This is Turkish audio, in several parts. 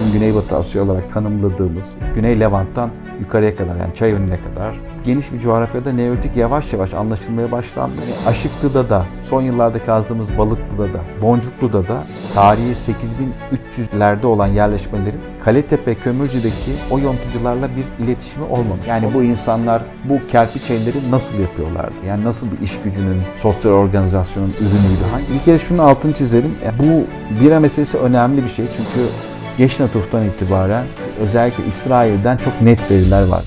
bizim Güneybatı Asya olarak tanımladığımız Güney Levant'tan yukarıya kadar yani Çayönüne kadar geniş bir coğrafyada neolitik yavaş yavaş anlaşılmaya başlandı. Yani Aşıklı'da da, son yıllarda kazdığımız Balıklı'da da, Boncuklu'da da tarihi 8300'lerde olan yerleşmelerin Kaletepe Kömürcü'deki o yontucularla bir iletişimi olmamış. Yani bu insanlar bu kerpiç evleri nasıl yapıyorlardı? Yani nasıl bir iş gücünün, sosyal organizasyonun ürünüydü? Hangi? Bir kere şunun altını çizelim. E, bu bira meselesi önemli bir şey çünkü Yeşil Atuf'tan itibaren özellikle İsrail'den çok net veriler var.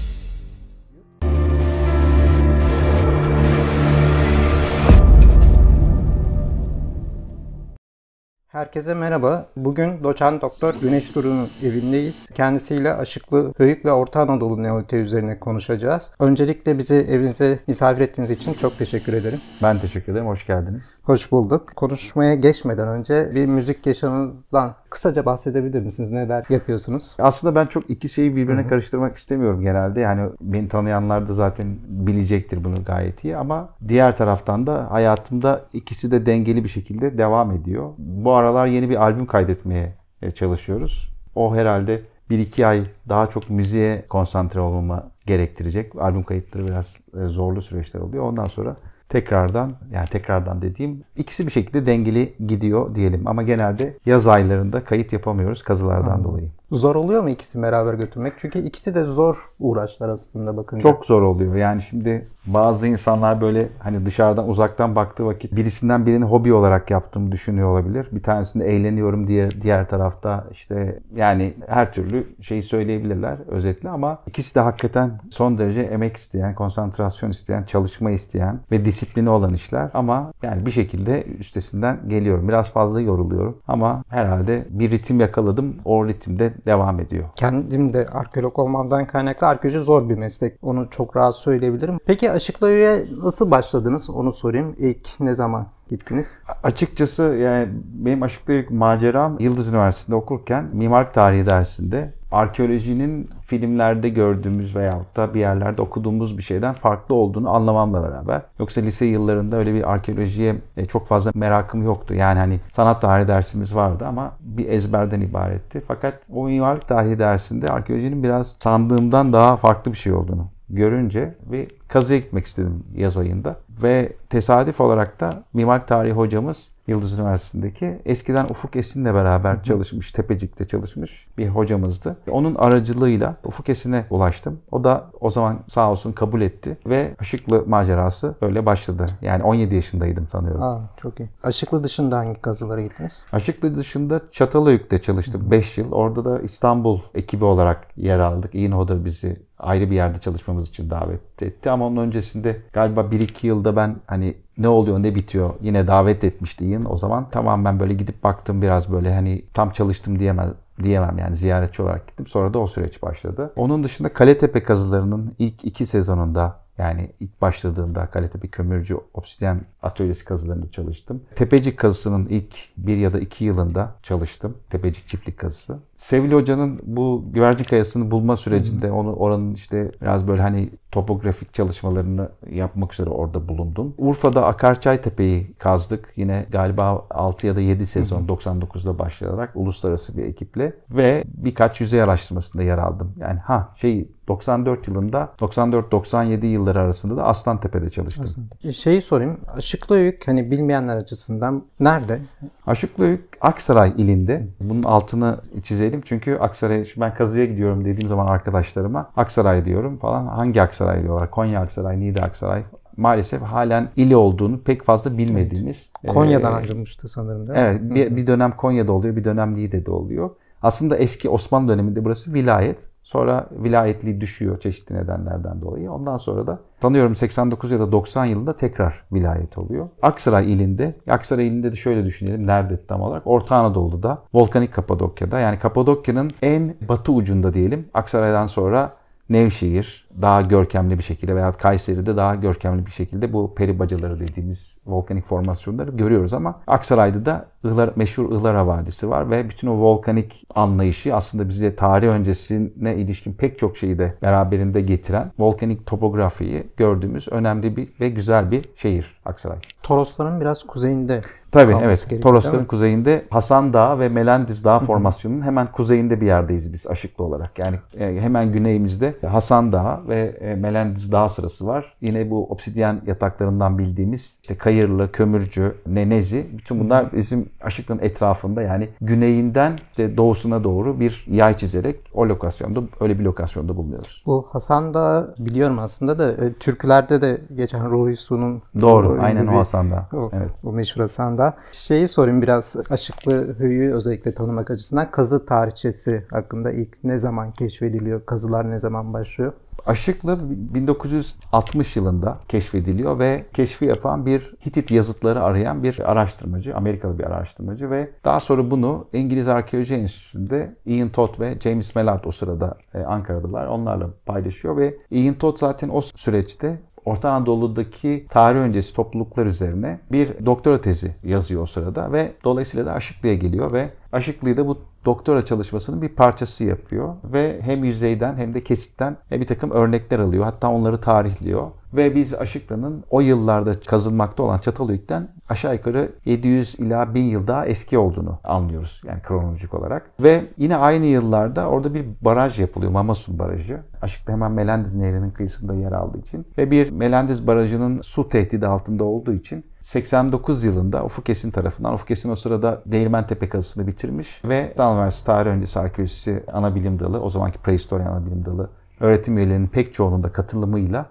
Herkese merhaba. Bugün doçent doktor Güneş Duru'nun evindeyiz. Kendisiyle aşıklı Höyük ve Orta Anadolu neolit'e üzerine konuşacağız. Öncelikle bizi evinize misafir ettiğiniz için çok teşekkür ederim. Ben teşekkür ederim. Hoş geldiniz. Hoş bulduk. Konuşmaya geçmeden önce bir müzik yaşamınızdan kısaca bahsedebilir misiniz? Neler yapıyorsunuz? Aslında ben çok iki şeyi birbirine Hı-hı. karıştırmak istemiyorum genelde. Yani beni tanıyanlar da zaten bilecektir bunu gayet iyi ama diğer taraftan da hayatımda ikisi de dengeli bir şekilde devam ediyor. Bu arada aralar yeni bir albüm kaydetmeye e, çalışıyoruz. O herhalde 1-2 ay daha çok müziğe konsantre olmama gerektirecek. Albüm kayıtları biraz e, zorlu süreçler oluyor. Ondan sonra tekrardan yani tekrardan dediğim ikisi bir şekilde dengeli gidiyor diyelim ama genelde yaz aylarında kayıt yapamıyoruz kazılardan Anladım. dolayı. Zor oluyor mu ikisini beraber götürmek? Çünkü ikisi de zor uğraşlar aslında bakın. Çok zor oluyor. Yani şimdi bazı insanlar böyle hani dışarıdan uzaktan baktığı vakit birisinden birini hobi olarak yaptığımı düşünüyor olabilir. Bir tanesinde eğleniyorum diye diğer tarafta işte yani her türlü şeyi söyleyebilirler özetle ama ikisi de hakikaten son derece emek isteyen, konsantrasyon isteyen, çalışma isteyen ve disiplini olan işler ama yani bir şekilde üstesinden geliyorum. Biraz fazla yoruluyorum ama herhalde bir ritim yakaladım. O ritimde devam ediyor. Kendim de arkeolog olmamdan kaynaklı arkeoloji zor bir meslek. Onu çok rahat söyleyebilirim. Peki Aşıklayu'ya nasıl başladınız? Onu sorayım. İlk ne zaman gittiniz? Açıkçası yani benim aşıklık maceram Yıldız Üniversitesi'nde okurken mimarlık tarihi dersinde arkeolojinin filmlerde gördüğümüz veyahut da bir yerlerde okuduğumuz bir şeyden farklı olduğunu anlamamla beraber. Yoksa lise yıllarında öyle bir arkeolojiye e, çok fazla merakım yoktu. Yani hani sanat tarihi dersimiz vardı ama bir ezberden ibaretti. Fakat o mimarlık tarihi dersinde arkeolojinin biraz sandığımdan daha farklı bir şey olduğunu görünce bir kazıya gitmek istedim yaz ayında. Ve tesadüf olarak da mimar tarihi hocamız Yıldız Üniversitesi'ndeki eskiden Ufuk Esin'le beraber çalışmış, Tepecik'te çalışmış bir hocamızdı. Onun aracılığıyla Ufuk Esin'e ulaştım. O da o zaman sağ olsun kabul etti ve Aşıklı macerası öyle başladı. Yani 17 yaşındaydım sanıyorum. Aa, çok iyi. Aşıklı dışında hangi kazılara gittiniz? Aşıklı dışında Çatalhöyük'te çalıştım 5 yıl. Orada da İstanbul ekibi olarak yer aldık. İğnehoda bizi ayrı bir yerde çalışmamız için davet etti. Ama onun öncesinde galiba 1-2 yılda ben hani ne oluyor ne bitiyor yine davet etmişti yine o zaman. Tamam ben böyle gidip baktım biraz böyle hani tam çalıştım diyemez, diyemem yani ziyaretçi olarak gittim. Sonra da o süreç başladı. Onun dışında Kaletepe kazılarının ilk iki sezonunda yani ilk başladığımda Kaletepe Kömürcü Obsidyen Atölyesi kazılarında çalıştım. Tepecik kazısının ilk bir ya da iki yılında çalıştım. Tepecik çiftlik kazısı. Sevil Hoca'nın bu güvercin kayasını bulma sürecinde onu oranın işte biraz böyle hani topografik çalışmalarını yapmak üzere orada bulundum. Urfa'da Akarçay Tepe'yi kazdık. Yine galiba 6 ya da 7 sezon 99'da başlayarak uluslararası bir ekiple ve birkaç yüzey araştırmasında yer aldım. Yani ha şey 94 yılında 94-97 yılları arasında da Aslan Tepe'de çalıştım. Aslında. Şeyi sorayım. Aşıklıöyük hani bilmeyenler açısından nerede? Aşıklıöyük Aksaray ilinde. Bunun altını çizelim demedim çünkü Aksaray, ben kazıya gidiyorum dediğim zaman arkadaşlarıma Aksaray diyorum falan. Hangi Aksaray diyorlar? Konya Aksaray, Niğde Aksaray maalesef halen ili olduğunu pek fazla bilmediğimiz. Evet. Konya'dan e, ayrılmıştı sanırım değil mi? Evet. Bir, bir dönem Konya'da oluyor, bir dönem Niğde'de oluyor. Aslında eski Osmanlı döneminde burası vilayet. Sonra vilayetliği düşüyor çeşitli nedenlerden dolayı. Ondan sonra da sanıyorum 89 ya da 90 yılında tekrar vilayet oluyor. Aksaray ilinde, Aksaray ilinde de şöyle düşünelim nerede tam olarak? Orta Anadolu'da, Volkanik Kapadokya'da yani Kapadokya'nın en batı ucunda diyelim. Aksaray'dan sonra Nevşehir daha görkemli bir şekilde veya Kayseri'de daha görkemli bir şekilde bu peri bacaları dediğimiz volkanik formasyonları görüyoruz ama Aksaray'da da Ihlar, meşhur Ihlar vadisi var ve bütün o volkanik anlayışı aslında bize tarih öncesine ilişkin pek çok şeyi de beraberinde getiren volkanik topografiyi gördüğümüz önemli bir ve güzel bir şehir Aksaray. Torosların biraz kuzeyinde Tabii evet. Torosların kuzeyinde Hasan Dağı ve Melendiz Dağı formasyonunun hemen kuzeyinde bir yerdeyiz biz aşıklı olarak. Yani e, hemen güneyimizde Hasan Dağı ve e, Melendiz Dağı sırası var. Yine bu obsidyen yataklarından bildiğimiz işte Kayırlı, Kömürcü, Nenezi bütün bunlar bizim Aşıkların etrafında yani güneyinden işte doğusuna doğru bir yay çizerek o lokasyonda öyle bir lokasyonda bulunuyoruz. Bu Hasan da biliyorum aslında da e, türkülerde de geçen Ruhi Su'nun Doğru, aynen o Hasan'da. O, evet. o meşhur Hasan'da. Şeyi sorayım biraz Aşıklı Hüyü özellikle tanımak açısından kazı tarihçesi hakkında ilk ne zaman keşfediliyor, kazılar ne zaman başlıyor? Aşıklı 1960 yılında keşfediliyor ve keşfi yapan bir Hitit yazıtları arayan bir araştırmacı, Amerikalı bir araştırmacı ve daha sonra bunu İngiliz Arkeoloji Enstitüsü'nde Ian Todd ve James Mellard o sırada e, Ankara'dalar onlarla paylaşıyor ve Ian Todd zaten o süreçte Orta Anadolu'daki tarih öncesi topluluklar üzerine bir doktora tezi yazıyor o sırada ve dolayısıyla da Aşıklı'ya geliyor ve Aşıklı'yı da bu doktora çalışmasının bir parçası yapıyor ve hem yüzeyden hem de kesitten e, bir takım örnekler alıyor. Hatta onları tarihliyor. Ve biz Aşıklı'nın o yıllarda kazılmakta olan Çatalhöyük'ten aşağı yukarı 700 ila 1000 yıl daha eski olduğunu anlıyoruz. Yani kronolojik olarak. Ve yine aynı yıllarda orada bir baraj yapılıyor. Mamasun Barajı. Aşıklı hemen Melendiz Nehri'nin kıyısında yer aldığı için. Ve bir Melendiz Barajı'nın su tehdidi altında olduğu için 89 yılında Ufuk tarafından, Ufuk o sırada Tepe kazısını bitirmiş ve İstanbul Tarih Öncesi Arkeolojisi Anabilim Dalı, o zamanki Prehistorya Anabilim Dalı öğretim üyelerinin pek çoğunun da katılımıyla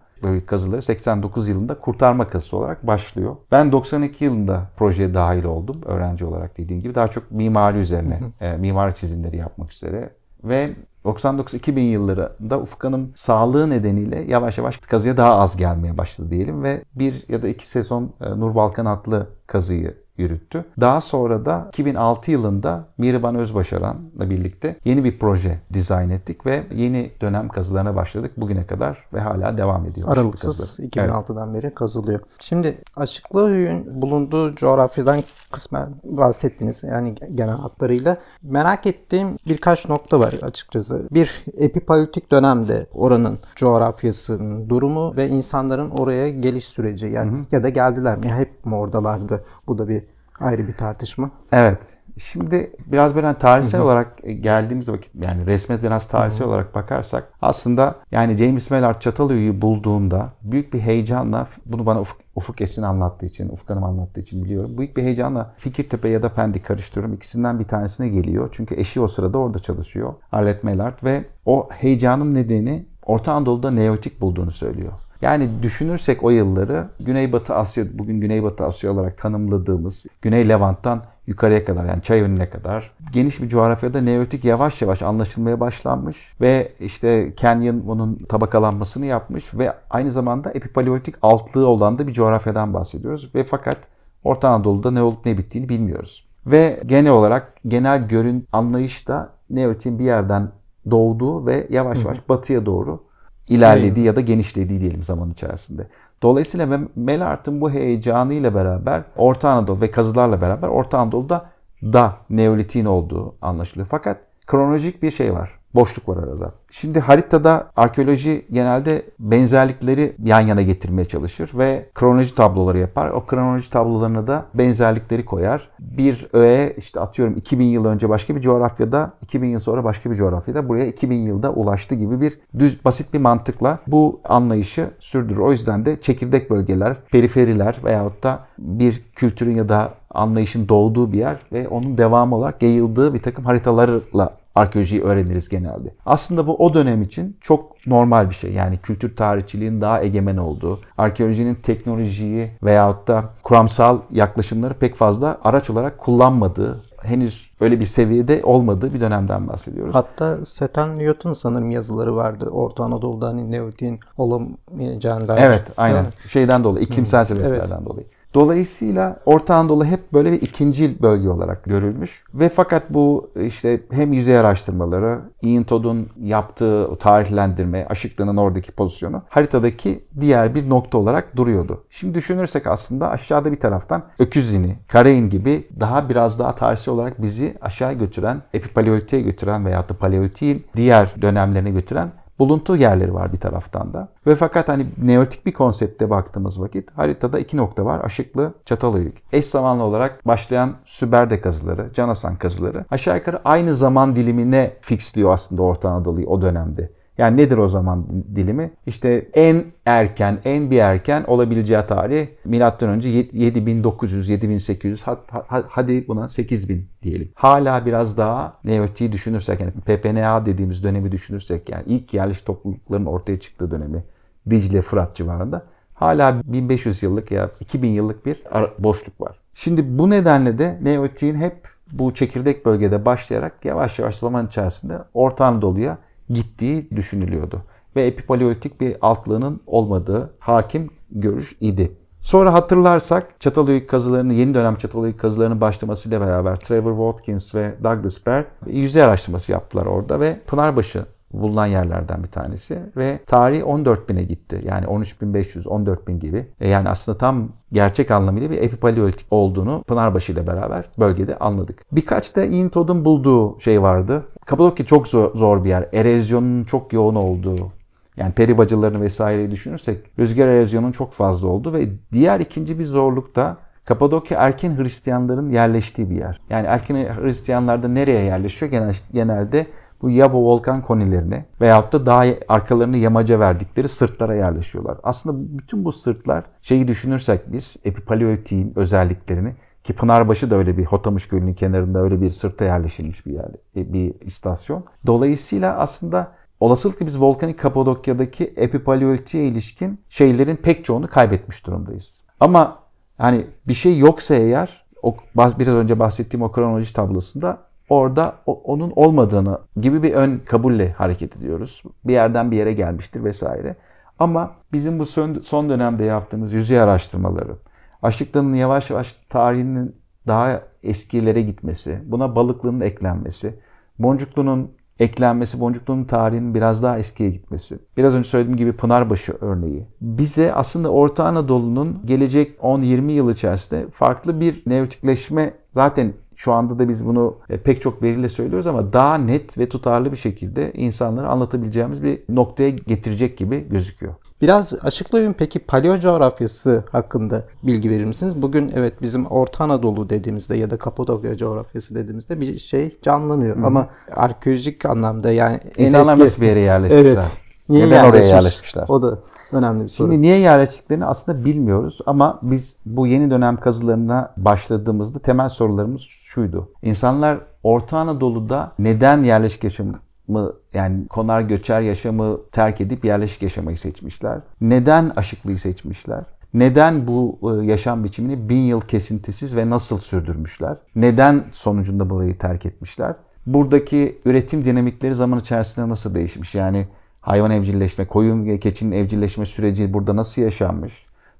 kazıları 89 yılında kurtarma kazısı olarak başlıyor. Ben 92 yılında projeye dahil oldum öğrenci olarak dediğim gibi. Daha çok mimari üzerine, e, mimari çizimleri yapmak üzere. Ve 99-2000 yıllarında Ufuk Hanım sağlığı nedeniyle yavaş yavaş kazıya daha az gelmeye başladı diyelim ve bir ya da iki sezon e, Nur Balkan adlı kazıyı yürüttü. Daha sonra da 2006 yılında Mihriban Özbaşaran'la birlikte yeni bir proje dizayn ettik ve yeni dönem kazılarına başladık bugüne kadar ve hala devam ediyor. Aralıksız 2006'dan evet. beri kazılıyor. Şimdi açıklığın bulunduğu coğrafyadan kısmen bahsettiniz yani genel hatlarıyla. Merak ettiğim birkaç nokta var açıkçası. Bir epipolitik dönemde oranın coğrafyasının durumu ve insanların oraya geliş süreci yani hı hı. ya da geldiler mi yani hep mi oradalardı? Bu da bir ayrı bir tartışma. Evet. Şimdi biraz böyle hani tarihsel Hı-hı. olarak geldiğimiz vakit yani resmet biraz tarihsel Hı-hı. olarak bakarsak aslında yani James Mellard Çatalhöyük'ü bulduğunda büyük bir heyecanla bunu bana Ufuk, Ufuk Esin anlattığı için, Ufuk Hanım anlattığı için biliyorum. Büyük bir heyecanla Fikirtepe ya da Pendik karıştırıyorum. İkisinden bir tanesine geliyor. Çünkü eşi o sırada orada çalışıyor. Arlet Mellard ve o heyecanın nedeni Orta Anadolu'da neolitik bulduğunu söylüyor. Yani düşünürsek o yılları Güneybatı Asya, bugün Güneybatı Asya olarak tanımladığımız Güney Levant'tan yukarıya kadar yani çay önüne kadar geniş bir coğrafyada neolitik yavaş yavaş anlaşılmaya başlanmış ve işte Canyon bunun tabakalanmasını yapmış ve aynı zamanda epipaleolitik altlığı olan da bir coğrafyadan bahsediyoruz ve fakat Orta Anadolu'da ne olup ne bittiğini bilmiyoruz. Ve genel olarak genel görün anlayışta neolitin bir yerden doğduğu ve yavaş yavaş batıya doğru ilerledi ya da genişledi diyelim zaman içerisinde. Dolayısıyla Melart'ın bu heyecanıyla beraber Orta Anadolu ve kazılarla beraber Orta Anadolu'da da Neolitin olduğu anlaşılıyor. Fakat kronolojik bir şey var. Boşluk var arada. Şimdi haritada arkeoloji genelde benzerlikleri yan yana getirmeye çalışır ve kronoloji tabloları yapar. O kronoloji tablolarına da benzerlikleri koyar. Bir öğe işte atıyorum 2000 yıl önce başka bir coğrafyada, 2000 yıl sonra başka bir coğrafyada buraya 2000 yılda ulaştı gibi bir düz basit bir mantıkla bu anlayışı sürdürür. O yüzden de çekirdek bölgeler, periferiler veyahut da bir kültürün ya da anlayışın doğduğu bir yer ve onun devamı olarak yayıldığı bir takım haritalarla arkeolojiyi öğreniriz genelde. Aslında bu o dönem için çok normal bir şey. Yani kültür tarihçiliğin daha egemen olduğu, arkeolojinin teknolojiyi veyahut da kuramsal yaklaşımları pek fazla araç olarak kullanmadığı henüz öyle bir seviyede olmadığı bir dönemden bahsediyoruz. Hatta Setan Newton sanırım yazıları vardı. Orta Anadolu'da hani Neolitik'in olamayacağından. Evet, aynen. Şeyden dolayı, iklimsel hmm, sebeplerden evet. dolayı. Dolayısıyla Orta Anadolu hep böyle bir ikinci bölge olarak görülmüş ve fakat bu işte hem yüzey araştırmaları, Ian Todd'un yaptığı tarihlendirme, Aşıklı'nın oradaki pozisyonu haritadaki diğer bir nokta olarak duruyordu. Şimdi düşünürsek aslında aşağıda bir taraftan Öküzini, Karain gibi daha biraz daha tarihsel olarak bizi aşağı götüren, epipaleolitiğe götüren veyahut da paleolitiğin diğer dönemlerine götüren buluntu yerleri var bir taraftan da. Ve fakat hani neotik bir konsepte baktığımız vakit haritada iki nokta var. Aşıklı, Çatalhöyük. Eş zamanlı olarak başlayan Süberde kazıları, Canasan kazıları aşağı yukarı aynı zaman dilimine fixliyor aslında Orta Anadolu'yu o dönemde. Yani nedir o zaman dilimi? İşte en erken, en bir erken olabileceği tarih milattan önce 7900, 7800 hadi buna 8000 diyelim. Hala biraz daha Neolitik'i düşünürsek yani PPNA dediğimiz dönemi düşünürsek yani ilk yerleşik toplulukların ortaya çıktığı dönemi Dicle Fırat civarında hala 1500 yıllık ya 2000 yıllık bir boşluk var. Şimdi bu nedenle de Neolitik'in hep bu çekirdek bölgede başlayarak yavaş yavaş zaman içerisinde Orta Anadolu'ya gittiği düşünülüyordu. Ve epipaleolitik bir altlığının olmadığı hakim görüş idi. Sonra hatırlarsak Çatalhöyük kazılarının, yeni dönem Çatalhöyük kazılarının başlamasıyla beraber Trevor Watkins ve Douglas Baird yüzey araştırması yaptılar orada ve Pınarbaşı bulunan yerlerden bir tanesi ve tarih 14.000'e gitti. Yani 13.500, 14.000 gibi. E yani aslında tam gerçek anlamıyla bir epipaleolitik olduğunu Pınarbaşı ile beraber bölgede anladık. Birkaç da Intod'un bulduğu şey vardı. Kapadokya çok zor, zor bir yer. Erozyonun çok yoğun olduğu, yani peri bacalarını vesaireyi düşünürsek rüzgar erozyonun çok fazla oldu ve diğer ikinci bir zorluk da Kapadokya erken Hristiyanların yerleştiği bir yer. Yani erken Hristiyanlar da nereye yerleşiyor? Genel, genelde bu Yabo volkan konilerine veyahut da daha arkalarını yamaca verdikleri sırtlara yerleşiyorlar. Aslında bütün bu sırtlar şeyi düşünürsek biz epipaleolitin özelliklerini ki Pınarbaşı da öyle bir Hotamış Gölü'nün kenarında öyle bir sırta yerleşilmiş bir yer, e, bir istasyon. Dolayısıyla aslında olasılıkla biz volkanik Kapadokya'daki epipaleolitiğe ilişkin şeylerin pek çoğunu kaybetmiş durumdayız. Ama hani bir şey yoksa eğer o biraz önce bahsettiğim o kronoloji tablosunda orada o, onun olmadığını gibi bir ön kabulle hareket ediyoruz. Bir yerden bir yere gelmiştir vesaire. Ama bizim bu son dönemde yaptığımız yüzey araştırmaları, Açlıkların yavaş yavaş tarihinin daha eskilere gitmesi, buna balıklının eklenmesi, boncuklunun eklenmesi, boncuklunun tarihinin biraz daha eskiye gitmesi. Biraz önce söylediğim gibi Pınarbaşı örneği. Bize aslında Orta Anadolu'nun gelecek 10-20 yıl içerisinde farklı bir nevrotikleşme zaten şu anda da biz bunu e, pek çok veriyle söylüyoruz ama daha net ve tutarlı bir şekilde insanlara anlatabileceğimiz bir noktaya getirecek gibi gözüküyor. Biraz açıklayın peki paleo coğrafyası hakkında bilgi verir misiniz? Bugün evet bizim Orta Anadolu dediğimizde ya da Kapadokya coğrafyası dediğimizde bir şey canlanıyor. Hı. Ama arkeolojik anlamda yani İnsanlar eski... nasıl bir yere yerleşmişler? Evet. Niye Neden yerleşmiş? oraya yerleşmişler? O da önemli bir soru. Şimdi niye yerleştiklerini aslında bilmiyoruz ama biz bu yeni dönem kazılarına başladığımızda temel sorularımız şuydu. İnsanlar Orta Anadolu'da neden yerleşik yaşamı mı yani konar göçer yaşamı terk edip yerleşik yaşamayı seçmişler? Neden aşıklığı seçmişler? Neden bu e, yaşam biçimini bin yıl kesintisiz ve nasıl sürdürmüşler? Neden sonucunda burayı terk etmişler? Buradaki üretim dinamikleri zaman içerisinde nasıl değişmiş? Yani hayvan evcilleşme, koyun keçinin evcilleşme süreci burada nasıl yaşanmış?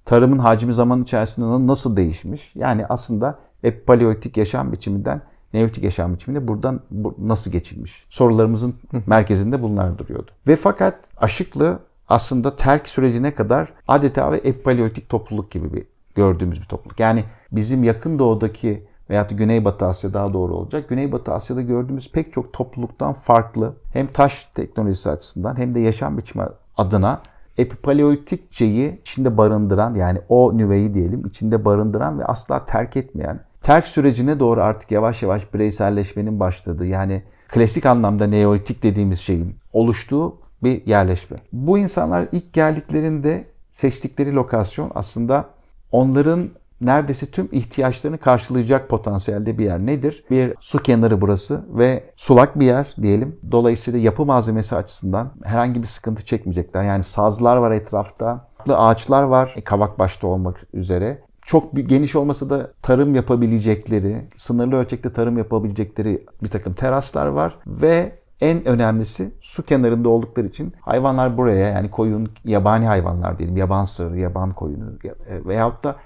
Tarımın hacmi zaman içerisinde nasıl değişmiş? Yani aslında hep paleolitik yaşam biçiminden Neolitik yaşam biçiminde buradan bu, nasıl geçilmiş? Sorularımızın merkezinde bunlar duruyordu. Ve fakat Aşıklı aslında terk sürecine kadar adeta ve epipaleolitik topluluk gibi bir gördüğümüz bir topluluk. Yani bizim yakın doğudaki veyahut da Güneybatı Asya daha doğru olacak. Güneybatı Asya'da gördüğümüz pek çok topluluktan farklı hem taş teknolojisi açısından hem de yaşam biçimi adına epipaleolitik şeyi içinde barındıran yani o nüveyi diyelim içinde barındıran ve asla terk etmeyen terk sürecine doğru artık yavaş yavaş bireyselleşmenin başladığı yani klasik anlamda neolitik dediğimiz şeyin oluştuğu bir yerleşme. Bu insanlar ilk geldiklerinde seçtikleri lokasyon aslında onların neredeyse tüm ihtiyaçlarını karşılayacak potansiyelde bir yer nedir? Bir su kenarı burası ve sulak bir yer diyelim. Dolayısıyla yapı malzemesi açısından herhangi bir sıkıntı çekmeyecekler. Yani sazlar var etrafta, ağaçlar var, e, kavak başta olmak üzere çok geniş olmasa da tarım yapabilecekleri, sınırlı ölçekte tarım yapabilecekleri bir takım teraslar var ve en önemlisi su kenarında oldukları için hayvanlar buraya yani koyun, yabani hayvanlar diyelim, yaban sığırı, yaban koyunu veyahut da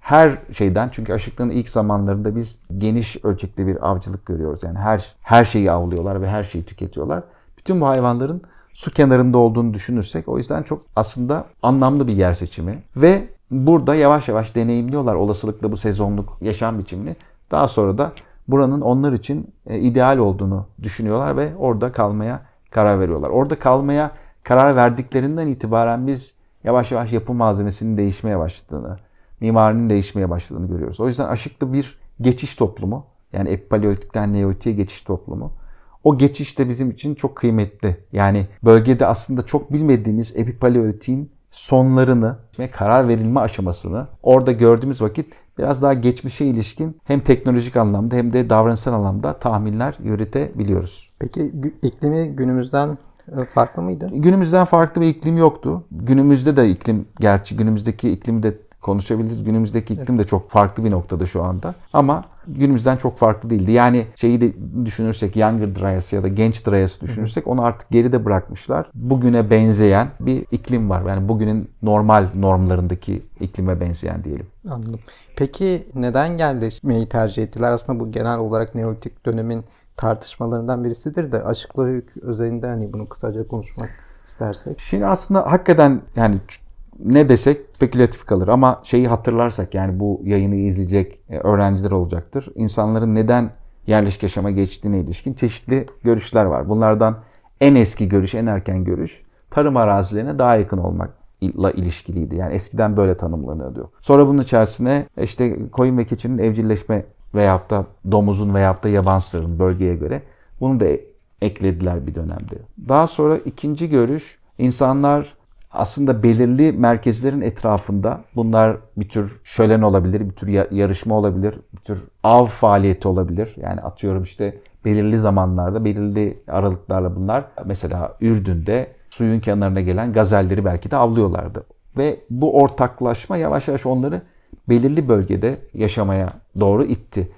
her şeyden çünkü aşıklığın ilk zamanlarında biz geniş ölçekli bir avcılık görüyoruz. Yani her her şeyi avlıyorlar ve her şeyi tüketiyorlar. Bütün bu hayvanların su kenarında olduğunu düşünürsek o yüzden çok aslında anlamlı bir yer seçimi ve burada yavaş yavaş deneyimliyorlar olasılıkla bu sezonluk yaşam biçimini. Daha sonra da buranın onlar için e, ideal olduğunu düşünüyorlar ve orada kalmaya karar veriyorlar. Orada kalmaya karar verdiklerinden itibaren biz yavaş yavaş yapı malzemesinin değişmeye başladığını, mimarinin değişmeye başladığını görüyoruz. O yüzden Aşıklı bir geçiş toplumu. Yani Epipaleolitik'ten Neolitik'e geçiş toplumu. O geçiş de bizim için çok kıymetli. Yani bölgede aslında çok bilmediğimiz Epipaleolitik'in sonlarını ve karar verilme aşamasını orada gördüğümüz vakit biraz daha geçmişe ilişkin hem teknolojik anlamda hem de davranışsal anlamda tahminler yürütebiliyoruz. Peki iklimi günümüzden e, farklı mıydı? Günümüzden farklı bir iklim yoktu. Günümüzde de iklim, gerçi günümüzdeki iklimi de konuşabiliriz. Günümüzdeki iklim evet. de çok farklı bir noktada şu anda. Ama günümüzden çok farklı değildi. Yani şeyi de düşünürsek Younger Dryas ya da genç Dryas düşünürsek onu artık geride bırakmışlar. Bugüne benzeyen bir iklim var. Yani bugünün normal normlarındaki iklime benzeyen diyelim. Anladım. Peki neden yerleşmeyi tercih ettiler? Aslında bu genel olarak Neolitik dönemin tartışmalarından birisidir de açıklığı özelinde hani bunu kısaca konuşmak istersek. Şimdi aslında hakikaten yani ne desek spekülatif kalır ama şeyi hatırlarsak yani bu yayını izleyecek e, öğrenciler olacaktır. İnsanların neden yerleşik yaşama geçtiğine ilişkin çeşitli görüşler var. Bunlardan en eski görüş, en erken görüş tarım arazilerine daha yakın olmakla ilişkiliydi. Yani eskiden böyle tanımlanıyordu. Sonra bunun içerisine e, işte koyun ve keçinin evcilleşme veyahut da domuzun veyahut da yaban sırrın bölgeye göre bunu da e-, eklediler bir dönemde. Daha sonra ikinci görüş insanlar aslında belirli merkezlerin etrafında bunlar bir tür şölen olabilir, bir tür yarışma olabilir, bir tür av faaliyeti olabilir. Yani atıyorum işte belirli zamanlarda, belirli aralıklarla bunlar mesela Ürdün'de suyun kenarına gelen gazelleri belki de avlıyorlardı. Ve bu ortaklaşma yavaş yavaş onları belirli bölgede yaşamaya doğru itti.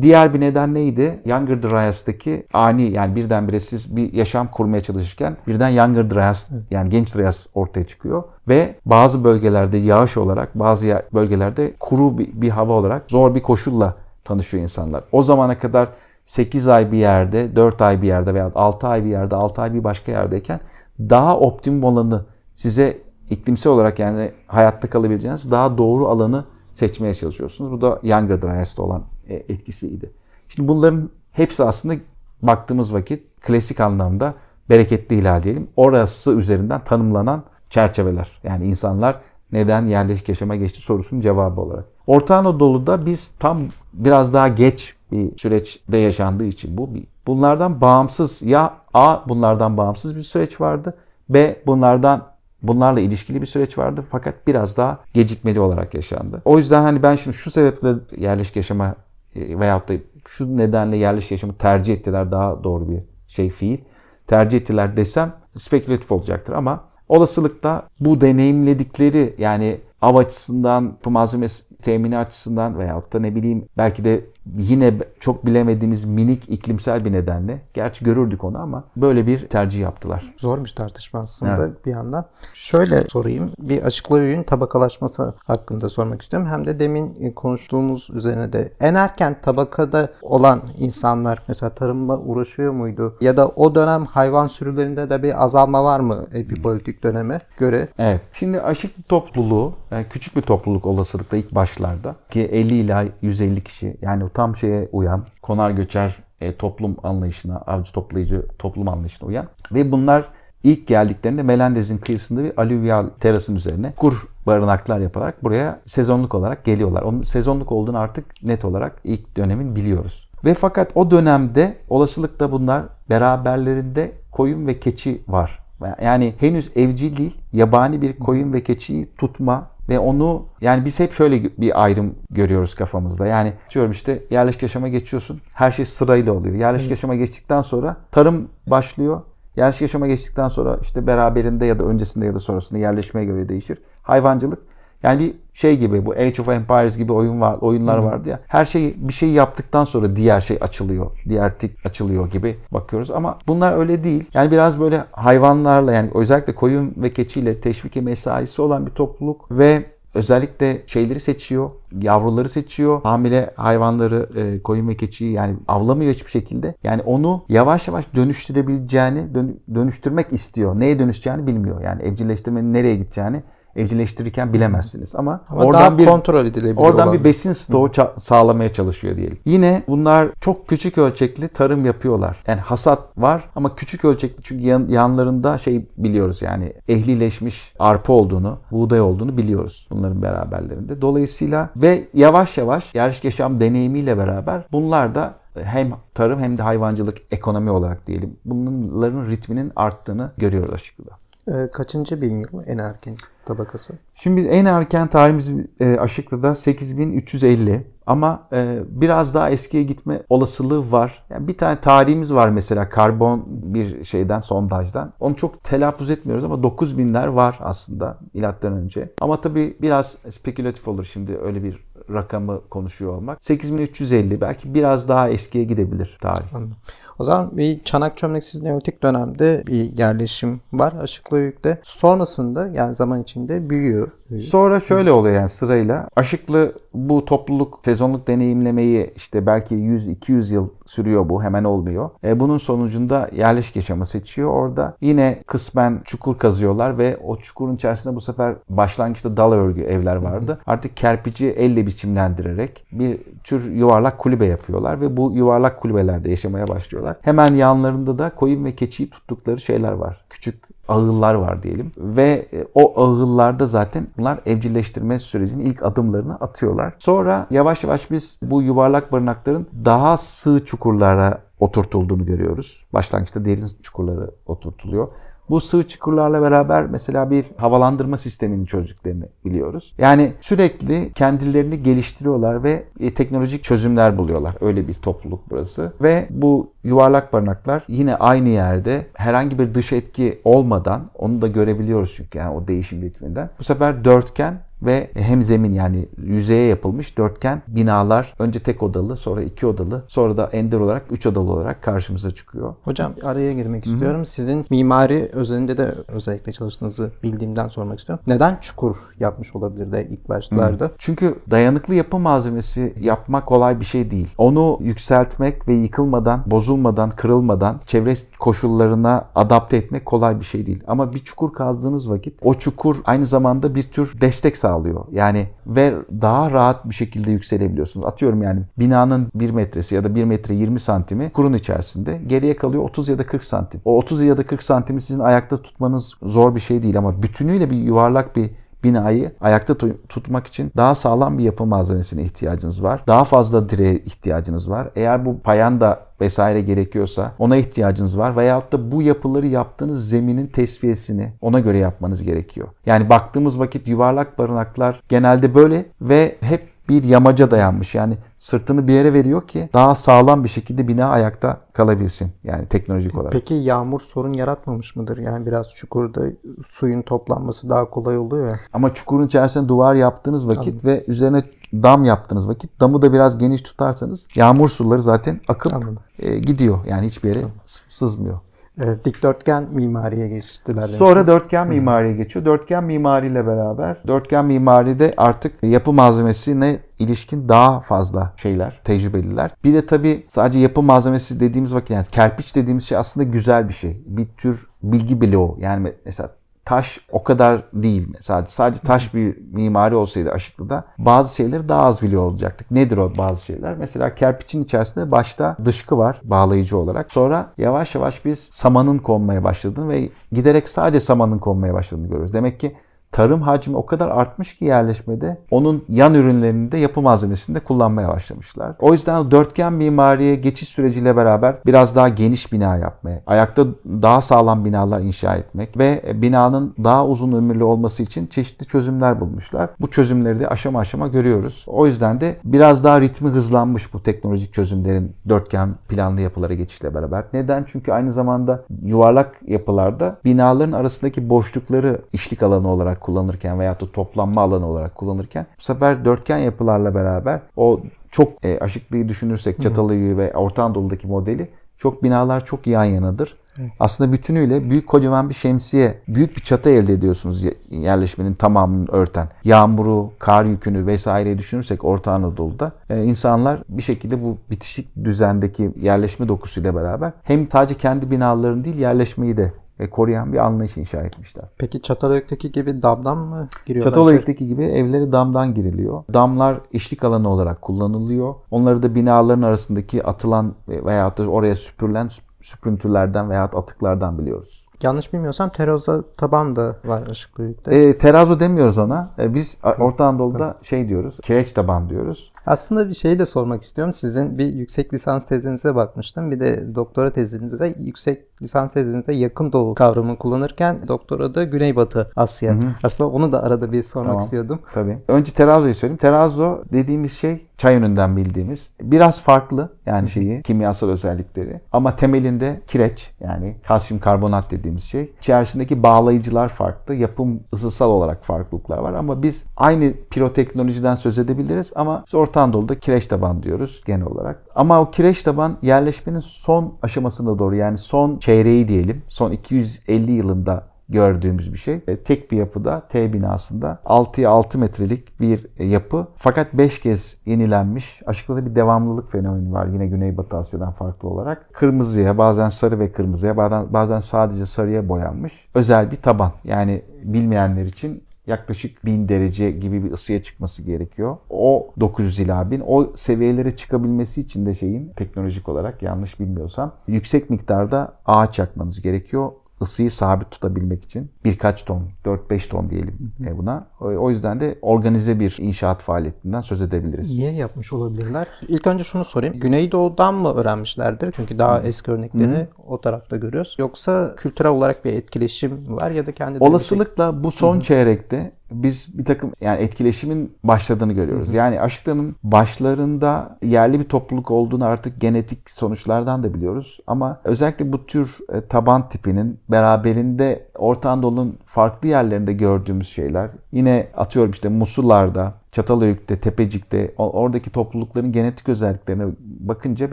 Diğer bir neden neydi? Younger Dryas'taki ani yani birdenbire siz bir yaşam kurmaya çalışırken birden Younger Dryas yani genç Dryas ortaya çıkıyor. Ve bazı bölgelerde yağış olarak bazı bölgelerde kuru bir, bir hava olarak zor bir koşulla tanışıyor insanlar. O zamana kadar 8 ay bir yerde, 4 ay bir yerde veya 6 ay bir yerde, 6 ay bir başka yerdeyken daha optimum olanı size iklimsel olarak yani hayatta kalabileceğiniz daha doğru alanı seçmeye çalışıyorsunuz. Bu da Younger Dryas'ta olan e, etkisiydi. Şimdi bunların hepsi aslında baktığımız vakit klasik anlamda bereketli hilal diyelim. Orası üzerinden tanımlanan çerçeveler. Yani insanlar neden yerleşik yaşama geçti sorusunun cevabı olarak. Orta Anadolu'da biz tam biraz daha geç bir süreçte yaşandığı için bu bunlardan bağımsız ya A bunlardan bağımsız bir süreç vardı B bunlardan bunlarla ilişkili bir süreç vardı fakat biraz daha gecikmeli olarak yaşandı. O yüzden hani ben şimdi şu sebeple yerleşik yaşama e, veyahut da şu nedenle yerleşik yaşamı tercih ettiler daha doğru bir şey fiil. Tercih ettiler desem spekülatif olacaktır ama olasılıkta bu deneyimledikleri yani av açısından, malzeme temini açısından veyahut da ne bileyim belki de yine çok bilemediğimiz minik iklimsel bir nedenle gerçi görürdük onu ama böyle bir tercih yaptılar. Zor bir tartışma aslında evet. bir yandan. Şöyle sorayım. Bir açıkları yün tabakalaşması hakkında sormak istiyorum. Hem de demin e, konuştuğumuz üzerine de en erken tabakada olan insanlar mesela tarımla uğraşıyor muydu? Ya da o dönem hayvan sürülerinde de bir azalma var mı bir politik döneme göre? Evet. Şimdi aşık topluluğu yani küçük bir topluluk olasılıkla ilk başlarda ki 50 ila 150 kişi yani tam şeye uyan, konar göçer e, toplum anlayışına, avcı toplayıcı toplum anlayışına uyan ve bunlar ilk geldiklerinde Melendez'in kıyısında bir alüvyal terasın üzerine kur barınaklar yaparak buraya sezonluk olarak geliyorlar. Onun sezonluk olduğunu artık net olarak ilk dönemin biliyoruz. Ve fakat o dönemde olasılıkla bunlar beraberlerinde koyun ve keçi var. Yani henüz evcil değil, yabani bir koyun ve keçiyi tutma, ve onu yani biz hep şöyle bir ayrım görüyoruz kafamızda. Yani diyorum işte yerleşik yaşama geçiyorsun. Her şey sırayla oluyor. Yerleşik Hı. yaşama geçtikten sonra tarım başlıyor. Yerleşik yaşama geçtikten sonra işte beraberinde ya da öncesinde ya da sonrasında yerleşmeye göre değişir. Hayvancılık yani bir şey gibi bu Age of Empires gibi oyun var, oyunlar hmm. vardı ya. Her şeyi bir şey yaptıktan sonra diğer şey açılıyor. Diğer tik açılıyor gibi bakıyoruz ama bunlar öyle değil. Yani biraz böyle hayvanlarla yani özellikle koyun ve keçiyle teşvike mesaisi olan bir topluluk ve özellikle şeyleri seçiyor, yavruları seçiyor. Hamile hayvanları, e, koyun ve keçiyi yani avlamıyor hiçbir şekilde. Yani onu yavaş yavaş dönüştürebileceğini, dön- dönüştürmek istiyor. Neye dönüşeceğini bilmiyor. Yani evcilleştirmenin nereye gideceğini evcilleştirirken bilemezsiniz ama, ama oradan bir kontrol edilebilir. Oradan olan. bir besin stoğu ça- sağlamaya çalışıyor diyelim. Yine bunlar çok küçük ölçekli tarım yapıyorlar. Yani hasat var ama küçük ölçekli çünkü yan, yanlarında şey biliyoruz yani ehlileşmiş arpa olduğunu, buğday olduğunu biliyoruz bunların beraberlerinde. Dolayısıyla ve yavaş yavaş yarış yaşam deneyimiyle beraber bunlar da hem tarım hem de hayvancılık ekonomi olarak diyelim. Bunların ritminin arttığını görüyoruz açıkçası. Ee, kaçıncı bin yıl en erken? tabakası. Şimdi en erken tarihimiz e, Aşıklı'da 8350 ama e, biraz daha eskiye gitme olasılığı var. Yani bir tane tarihimiz var mesela karbon bir şeyden sondajdan. Onu çok telaffuz etmiyoruz ama 9000'ler var aslında milattan önce. Ama tabii biraz spekülatif olur şimdi öyle bir rakamı konuşuyor olmak. 8350 belki biraz daha eskiye gidebilir tarih. Anladım. O zaman bir çanak çömleksiz neolitik dönemde bir yerleşim var aşıklı yükte. Sonrasında yani zaman içinde büyüyor. büyüyor. Sonra şöyle oluyor yani sırayla. Aşıklı bu topluluk sezonluk deneyimlemeyi işte belki 100-200 yıl sürüyor bu hemen olmuyor. E, bunun sonucunda yerleşik yaşamı seçiyor. Orada yine kısmen çukur kazıyorlar ve o çukurun içerisinde bu sefer başlangıçta dal örgü evler vardı. Artık kerpici elle biçimlendirerek bir tür yuvarlak kulübe yapıyorlar ve bu yuvarlak kulübelerde yaşamaya başlıyorlar. Hemen yanlarında da koyun ve keçiyi tuttukları şeyler var. Küçük ağıllar var diyelim. Ve e, o ağıllarda zaten bunlar evcilleştirme sürecinin ilk adımlarını atıyorlar. Sonra yavaş yavaş biz bu yuvarlak barınakların daha sığ çukurlara oturtulduğunu görüyoruz. Başlangıçta derin çukurlara oturtuluyor. Bu sığ çukurlarla beraber mesela bir havalandırma sisteminin çözdüklerini biliyoruz. Yani sürekli kendilerini geliştiriyorlar ve e, teknolojik çözümler buluyorlar. Öyle bir topluluk burası. Ve bu yuvarlak barınaklar yine aynı yerde herhangi bir dış etki olmadan onu da görebiliyoruz çünkü yani o değişim ritminden. Bu sefer dörtgen ve hem zemin yani yüzeye yapılmış dörtgen binalar önce tek odalı sonra iki odalı sonra da ender olarak üç odalı olarak karşımıza çıkıyor. Hocam araya girmek Hı-hı. istiyorum. Sizin mimari özelinde de özellikle çalıştığınızı bildiğimden sormak istiyorum. Neden çukur yapmış olabilir de ilk başlarda? Hı-hı. Çünkü dayanıklı yapı malzemesi yapmak kolay bir şey değil. Onu yükseltmek ve yıkılmadan, bozulmadan, kırılmadan çevre koşullarına adapte etmek kolay bir şey değil. Ama bir çukur kazdığınız vakit o çukur aynı zamanda bir tür destek sağlıyor sağlıyor. Yani ve daha rahat bir şekilde yükselebiliyorsunuz. Atıyorum yani binanın 1 metresi ya da 1 metre 20 santimi kurun içerisinde. Geriye kalıyor 30 ya da 40 santim. O 30 ya da 40 santimi sizin ayakta tutmanız zor bir şey değil ama bütünüyle bir yuvarlak bir binayı ayakta tutmak için daha sağlam bir yapı malzemesine ihtiyacınız var. Daha fazla direğe ihtiyacınız var. Eğer bu payanda vesaire gerekiyorsa ona ihtiyacınız var. Veyahut da bu yapıları yaptığınız zeminin tesviyesini ona göre yapmanız gerekiyor. Yani baktığımız vakit yuvarlak barınaklar genelde böyle ve hep bir yamaca dayanmış. Yani sırtını bir yere veriyor ki daha sağlam bir şekilde bina ayakta kalabilsin. Yani teknolojik olarak. Peki yağmur sorun yaratmamış mıdır? Yani biraz çukurda suyun toplanması daha kolay oluyor ya. Ama çukurun içerisine duvar yaptığınız vakit Anladım. ve üzerine dam yaptığınız vakit damı da biraz geniş tutarsanız yağmur suları zaten akıp e, gidiyor. Yani hiçbir yere Anladım. sızmıyor. E, dikdörtgen mimariye geçtiler. Sonra demiştiniz. dörtgen mimariye geçiyor. Dörtgen mimariyle beraber dörtgen mimaride artık yapı malzemesine ilişkin daha fazla şeyler, tecrübeliler. Bir de tabii sadece yapı malzemesi dediğimiz vakit yani kerpiç dediğimiz şey aslında güzel bir şey. Bir tür bilgi o. Yani mesela taş o kadar değil. Sadece sadece taş bir mimari olsaydı Aşıklı'da bazı şeyleri daha az biliyor olacaktık. Nedir o bazı şeyler? Mesela kerpiçin içerisinde başta dışkı var bağlayıcı olarak. Sonra yavaş yavaş biz samanın konmaya başladığını ve giderek sadece samanın konmaya başladığını görüyoruz. Demek ki tarım hacmi o kadar artmış ki yerleşmede onun yan ürünlerini de yapı malzemesinde kullanmaya başlamışlar. O yüzden dörtgen mimariye geçiş süreciyle beraber biraz daha geniş bina yapmaya, ayakta daha sağlam binalar inşa etmek ve binanın daha uzun ömürlü olması için çeşitli çözümler bulmuşlar. Bu çözümleri de aşama aşama görüyoruz. O yüzden de biraz daha ritmi hızlanmış bu teknolojik çözümlerin dörtgen planlı yapılara geçişle beraber. Neden? Çünkü aynı zamanda yuvarlak yapılarda binaların arasındaki boşlukları işlik alanı olarak kullanırken veya da toplanma alanı olarak kullanırken bu sefer dörtgen yapılarla beraber o çok e, aşıklıyı düşünürsek Çatalhöyük ve Orta Anadolu'daki modeli çok binalar çok yan yanadır. Evet. Aslında bütünüyle büyük kocaman bir şemsiye, büyük bir çatı elde ediyorsunuz yerleşmenin tamamını örten. Yağmuru, kar yükünü vesaireyi düşünürsek Orta Anadolu'da e, insanlar bir şekilde bu bitişik düzendeki yerleşme dokusuyla beraber hem sadece kendi binalarını değil yerleşmeyi de e, koruyan bir anlayış inşa etmişler. Peki Çatalhöyük'teki gibi damdan mı giriyorlar? Çatalhöyük'teki şey- gibi evleri damdan giriliyor. Damlar işlik alanı olarak kullanılıyor. Onları da binaların arasındaki atılan veyahut da oraya süpürülen süprüntülerden veyahut atıklardan biliyoruz. Yanlış bilmiyorsam terazo taban da var ışıklı büyükte. E, ee, terazo demiyoruz ona. E, biz Orta Anadolu'da şey diyoruz. Kireç taban diyoruz. Aslında bir şey de sormak istiyorum. Sizin bir yüksek lisans tezinize bakmıştım. Bir de doktora tezinizde yüksek lisans tezinizde yakın doğu kavramı kullanırken doktora da Güneybatı Asya. Hı hı. Aslında onu da arada bir sormak tamam. istiyordum. Tabii. Önce terazoyu söyleyeyim. Terazo dediğimiz şey çay yönünden bildiğimiz biraz farklı yani şeyi kimyasal özellikleri ama temelinde kireç yani kalsiyum karbonat dediğimiz şey içerisindeki bağlayıcılar farklı yapım ısısal olarak farklılıklar var ama biz aynı piroteknolojiden söz edebiliriz ama biz Orta Anadolu'da kireç taban diyoruz genel olarak ama o kireç taban yerleşmenin son aşamasında doğru yani son çeyreği diyelim son 250 yılında gördüğümüz bir şey. E, tek bir yapıda T binasında 6'ya 6 metrelik bir yapı fakat 5 kez yenilenmiş. Açıkçası bir devamlılık fenomeni var yine Güneybatı Asya'dan farklı olarak. Kırmızıya bazen sarı ve kırmızıya bazen, bazen sadece sarıya boyanmış özel bir taban. Yani bilmeyenler için yaklaşık 1000 derece gibi bir ısıya çıkması gerekiyor. O 900 ila 1000 o seviyelere çıkabilmesi için de şeyin teknolojik olarak yanlış bilmiyorsam yüksek miktarda ağaç yakmanız gerekiyor ısıyı sabit tutabilmek için birkaç ton, 4-5 ton diyelim e, buna. O yüzden de organize bir inşaat faaliyetinden söz edebiliriz. Niye yapmış olabilirler? İlk önce şunu sorayım. Güneydoğu'dan mı öğrenmişlerdir? Çünkü daha hı. eski örnekleri hı. o tarafta görüyoruz. Yoksa kültürel olarak bir etkileşim var ya da kendi Olasılıkla bu son hı hı. çeyrekte biz bir takım yani etkileşimin başladığını görüyoruz. Yani aşkların başlarında yerli bir topluluk olduğunu artık genetik sonuçlardan da biliyoruz. Ama özellikle bu tür e, taban tipinin beraberinde Orta Anadolu'nun farklı yerlerinde gördüğümüz şeyler. Yine atıyorum işte Musullarda, Çatalhöyük'te, Tepecik'te oradaki toplulukların genetik özelliklerine bakınca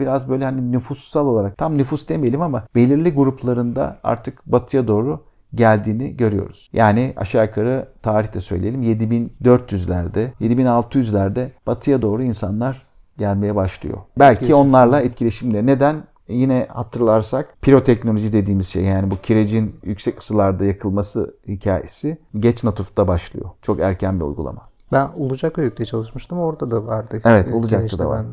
biraz böyle hani nüfussal olarak tam nüfus demeyelim ama belirli gruplarında artık batıya doğru geldiğini görüyoruz. Yani aşağı yukarı tarihte söyleyelim 7400'lerde, 7600'lerde batıya doğru insanlar gelmeye başlıyor. Belki onlarla etkileşimle. Neden? Yine hatırlarsak piroteknoloji dediğimiz şey yani bu kirecin yüksek ısılarda yakılması hikayesi geç natufta başlıyor. Çok erken bir uygulama. Ben Ulacak Öyük'te çalışmıştım. Orada da vardı. Evet ee, Ulacak'ta da var.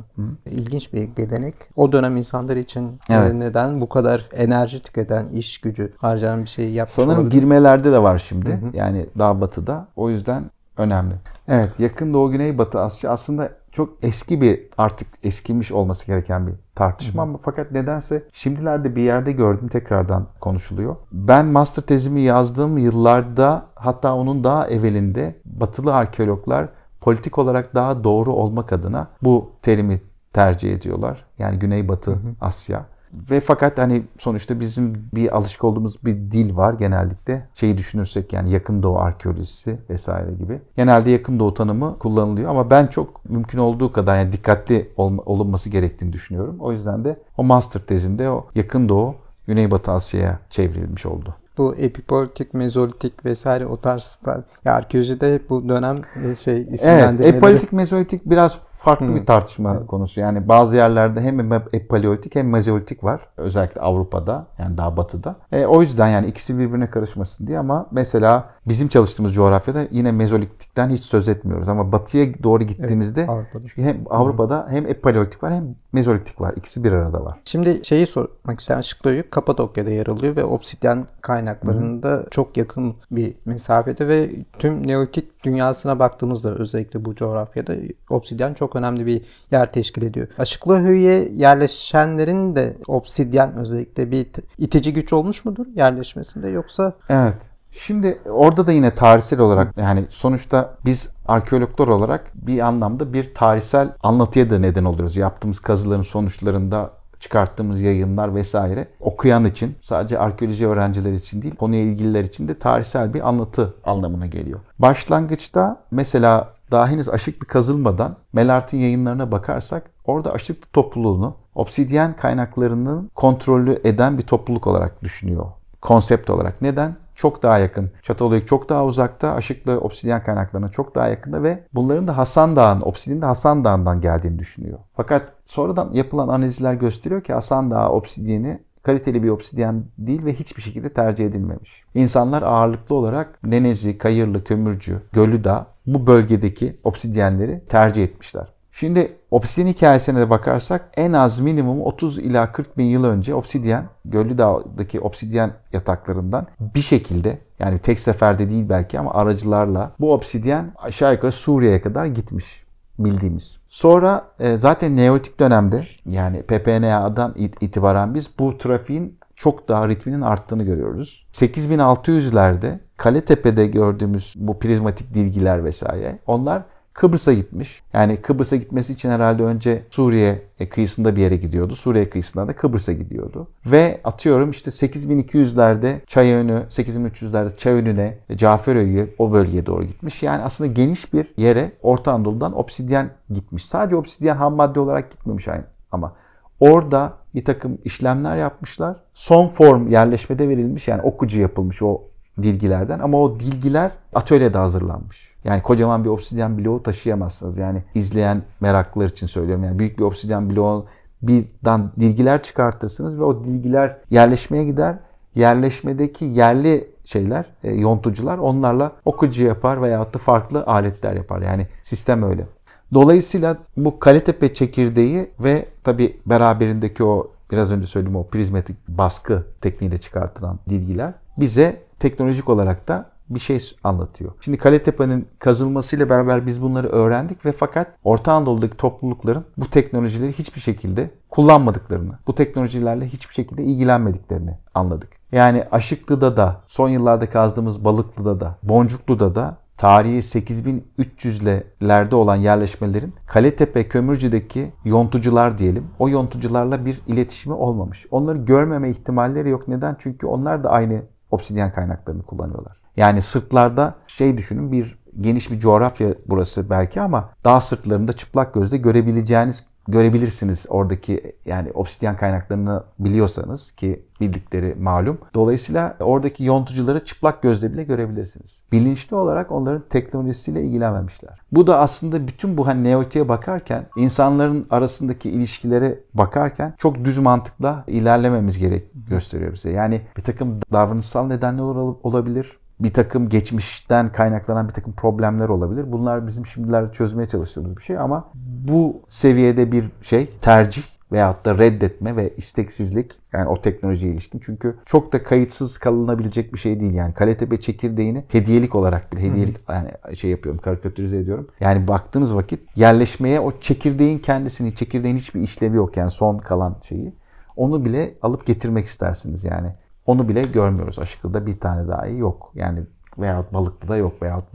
İlginç bir gelenek. O dönem insanlar için e, evet. neden bu kadar enerji tüketen iş gücü harcayan bir şey yapmış Sanırım olabilir. girmelerde de var şimdi. Hı hı. Yani daha batıda. O yüzden önemli. Evet yakın Doğu Güneybatı Asya aslında çok eski bir artık eskimiş olması gereken bir tartışma ama fakat nedense şimdilerde bir yerde gördüm tekrardan konuşuluyor. Ben master tezimi yazdığım yıllarda hatta onun daha evvelinde batılı arkeologlar politik olarak daha doğru olmak adına bu terimi tercih ediyorlar. Yani Güneybatı Asya ve fakat hani sonuçta bizim bir alışık olduğumuz bir dil var genellikle. Şeyi düşünürsek yani yakın doğu arkeolojisi vesaire gibi. Genelde yakın doğu tanımı kullanılıyor ama ben çok mümkün olduğu kadar yani dikkatli olunması gerektiğini düşünüyorum. O yüzden de o master tezinde o yakın doğu Güneybatı Asya'ya çevrilmiş oldu bu epipolitik, mezolitik vesaire o tarz ya arkeolojide bu dönem e, şey isimlendirmeleri. Evet, epipolitik, mezolitik biraz farklı hmm. bir tartışma evet. konusu. Yani bazı yerlerde hem paleolitik hem mezolitik var. Özellikle Avrupa'da yani daha batıda. E, o yüzden yani ikisi birbirine karışmasın diye ama mesela bizim çalıştığımız coğrafyada yine mezolitikten hiç söz etmiyoruz. Ama batıya doğru gittiğimizde evet, Avrupa'da. çünkü hem Avrupa'da hmm. hem paleolitik var hem mezolitik var. İkisi bir arada var. Şimdi şeyi sormak istedim Şıklıoyu Kapadokya'da yer alıyor ve obsidyen kaynaklarında hmm. çok yakın bir mesafede ve tüm Neolitik dünyasına baktığımızda özellikle bu coğrafyada obsidyen çok önemli bir yer teşkil ediyor. Açıklığa hüye yerleşenlerin de obsidyen özellikle bir itici güç olmuş mudur yerleşmesinde yoksa? Evet. Şimdi orada da yine tarihsel olarak yani sonuçta biz arkeologlar olarak bir anlamda bir tarihsel anlatıya da neden oluyoruz. Yaptığımız kazıların sonuçlarında çıkarttığımız yayınlar vesaire okuyan için sadece arkeoloji öğrencileri için değil konuya ilgililer için de tarihsel bir anlatı anlamına geliyor. Başlangıçta mesela daha henüz aşıklı kazılmadan Melart'ın yayınlarına bakarsak orada aşıklı topluluğunu obsidyen kaynaklarının kontrolü eden bir topluluk olarak düşünüyor. Konsept olarak. Neden? Çok daha yakın. Çatalhöyük çok daha uzakta, Aşıklı obsidyen kaynaklarına çok daha yakında ve bunların da Hasan Dağı'nın, obsidyenin de Hasan Dağı'ndan geldiğini düşünüyor. Fakat sonradan yapılan analizler gösteriyor ki Hasan Dağı obsidyeni kaliteli bir obsidyen değil ve hiçbir şekilde tercih edilmemiş. İnsanlar ağırlıklı olarak Nenezi, Kayırlı, Kömürcü, Gölüda bu bölgedeki obsidyenleri tercih etmişler. Şimdi obsidyen hikayesine de bakarsak en az minimum 30 ila 40 bin yıl önce obsidyen, Göllü Dağ'daki obsidyen yataklarından bir şekilde yani tek seferde değil belki ama aracılarla bu obsidyen aşağı yukarı Suriye'ye kadar gitmiş bildiğimiz. Sonra e, zaten neolitik dönemde yani PPNA'dan itibaren biz bu trafiğin çok daha ritminin arttığını görüyoruz. 8600'lerde Kaletepe'de gördüğümüz bu prizmatik dilgiler vesaire onlar Kıbrıs'a gitmiş. Yani Kıbrıs'a gitmesi için herhalde önce Suriye e, kıyısında bir yere gidiyordu. Suriye kıyısından da Kıbrıs'a gidiyordu. Ve atıyorum işte 8200'lerde Çayönü, 8300'lerde Çayönü'ne, Caferöy'ü o bölgeye doğru gitmiş. Yani aslında geniş bir yere Orta Anadolu'dan obsidyen gitmiş. Sadece obsidyen ham madde olarak gitmemiş aynı ama orada bir takım işlemler yapmışlar. Son form yerleşmede verilmiş yani okucu yapılmış o dilgilerden ama o dilgiler atölyede hazırlanmış. Yani kocaman bir obsidyen bloğu taşıyamazsınız. Yani izleyen meraklılar için söylüyorum. Yani büyük bir obsidyen bloğu birden dilgiler çıkartırsınız ve o dilgiler yerleşmeye gider. Yerleşmedeki yerli şeyler, e, yontucular onlarla okuyucu yapar veyahut da farklı aletler yapar. Yani sistem öyle. Dolayısıyla bu Kaletepe çekirdeği ve tabi beraberindeki o biraz önce söylediğim o prizmatik baskı tekniğiyle çıkartılan dilgiler bize teknolojik olarak da bir şey anlatıyor. Şimdi Kaletepe'nin kazılmasıyla beraber biz bunları öğrendik ve fakat Orta Anadolu'daki toplulukların bu teknolojileri hiçbir şekilde kullanmadıklarını, bu teknolojilerle hiçbir şekilde ilgilenmediklerini anladık. Yani Aşıklı'da da, son yıllarda kazdığımız Balıklı'da da, Boncuklu'da da tarihi 8300'lerde olan yerleşmelerin Kaletepe Kömürcü'deki yontucular diyelim. O yontucularla bir iletişimi olmamış. Onları görmeme ihtimalleri yok. Neden? Çünkü onlar da aynı obsidyen kaynaklarını kullanıyorlar. Yani sırtlarda şey düşünün bir geniş bir coğrafya burası belki ama dağ sırtlarında çıplak gözle görebileceğiniz görebilirsiniz oradaki yani obsidyen kaynaklarını biliyorsanız ki bildikleri malum. Dolayısıyla oradaki yontucuları çıplak gözle bile görebilirsiniz. Bilinçli olarak onların teknolojisiyle ilgilenmemişler. Bu da aslında bütün bu hani neotiye bakarken, insanların arasındaki ilişkilere bakarken çok düz mantıkla ilerlememiz gerek gösteriyor bize. Yani bir takım davranışsal nedenler olabilir bir takım geçmişten kaynaklanan bir takım problemler olabilir. Bunlar bizim şimdilerde çözmeye çalıştığımız bir şey ama bu seviyede bir şey tercih veyahut da reddetme ve isteksizlik yani o teknolojiye ilişkin. Çünkü çok da kayıtsız kalınabilecek bir şey değil. Yani Kaletepe çekirdeğini hediyelik olarak bir hediyelik Hı. yani şey yapıyorum karikatürize ediyorum. Yani baktığınız vakit yerleşmeye o çekirdeğin kendisini, çekirdeğin hiçbir işlevi yok yani son kalan şeyi. Onu bile alıp getirmek istersiniz yani. Onu bile görmüyoruz. Açıklıda bir tane dahi yok. Yani veyahut da yok veyahut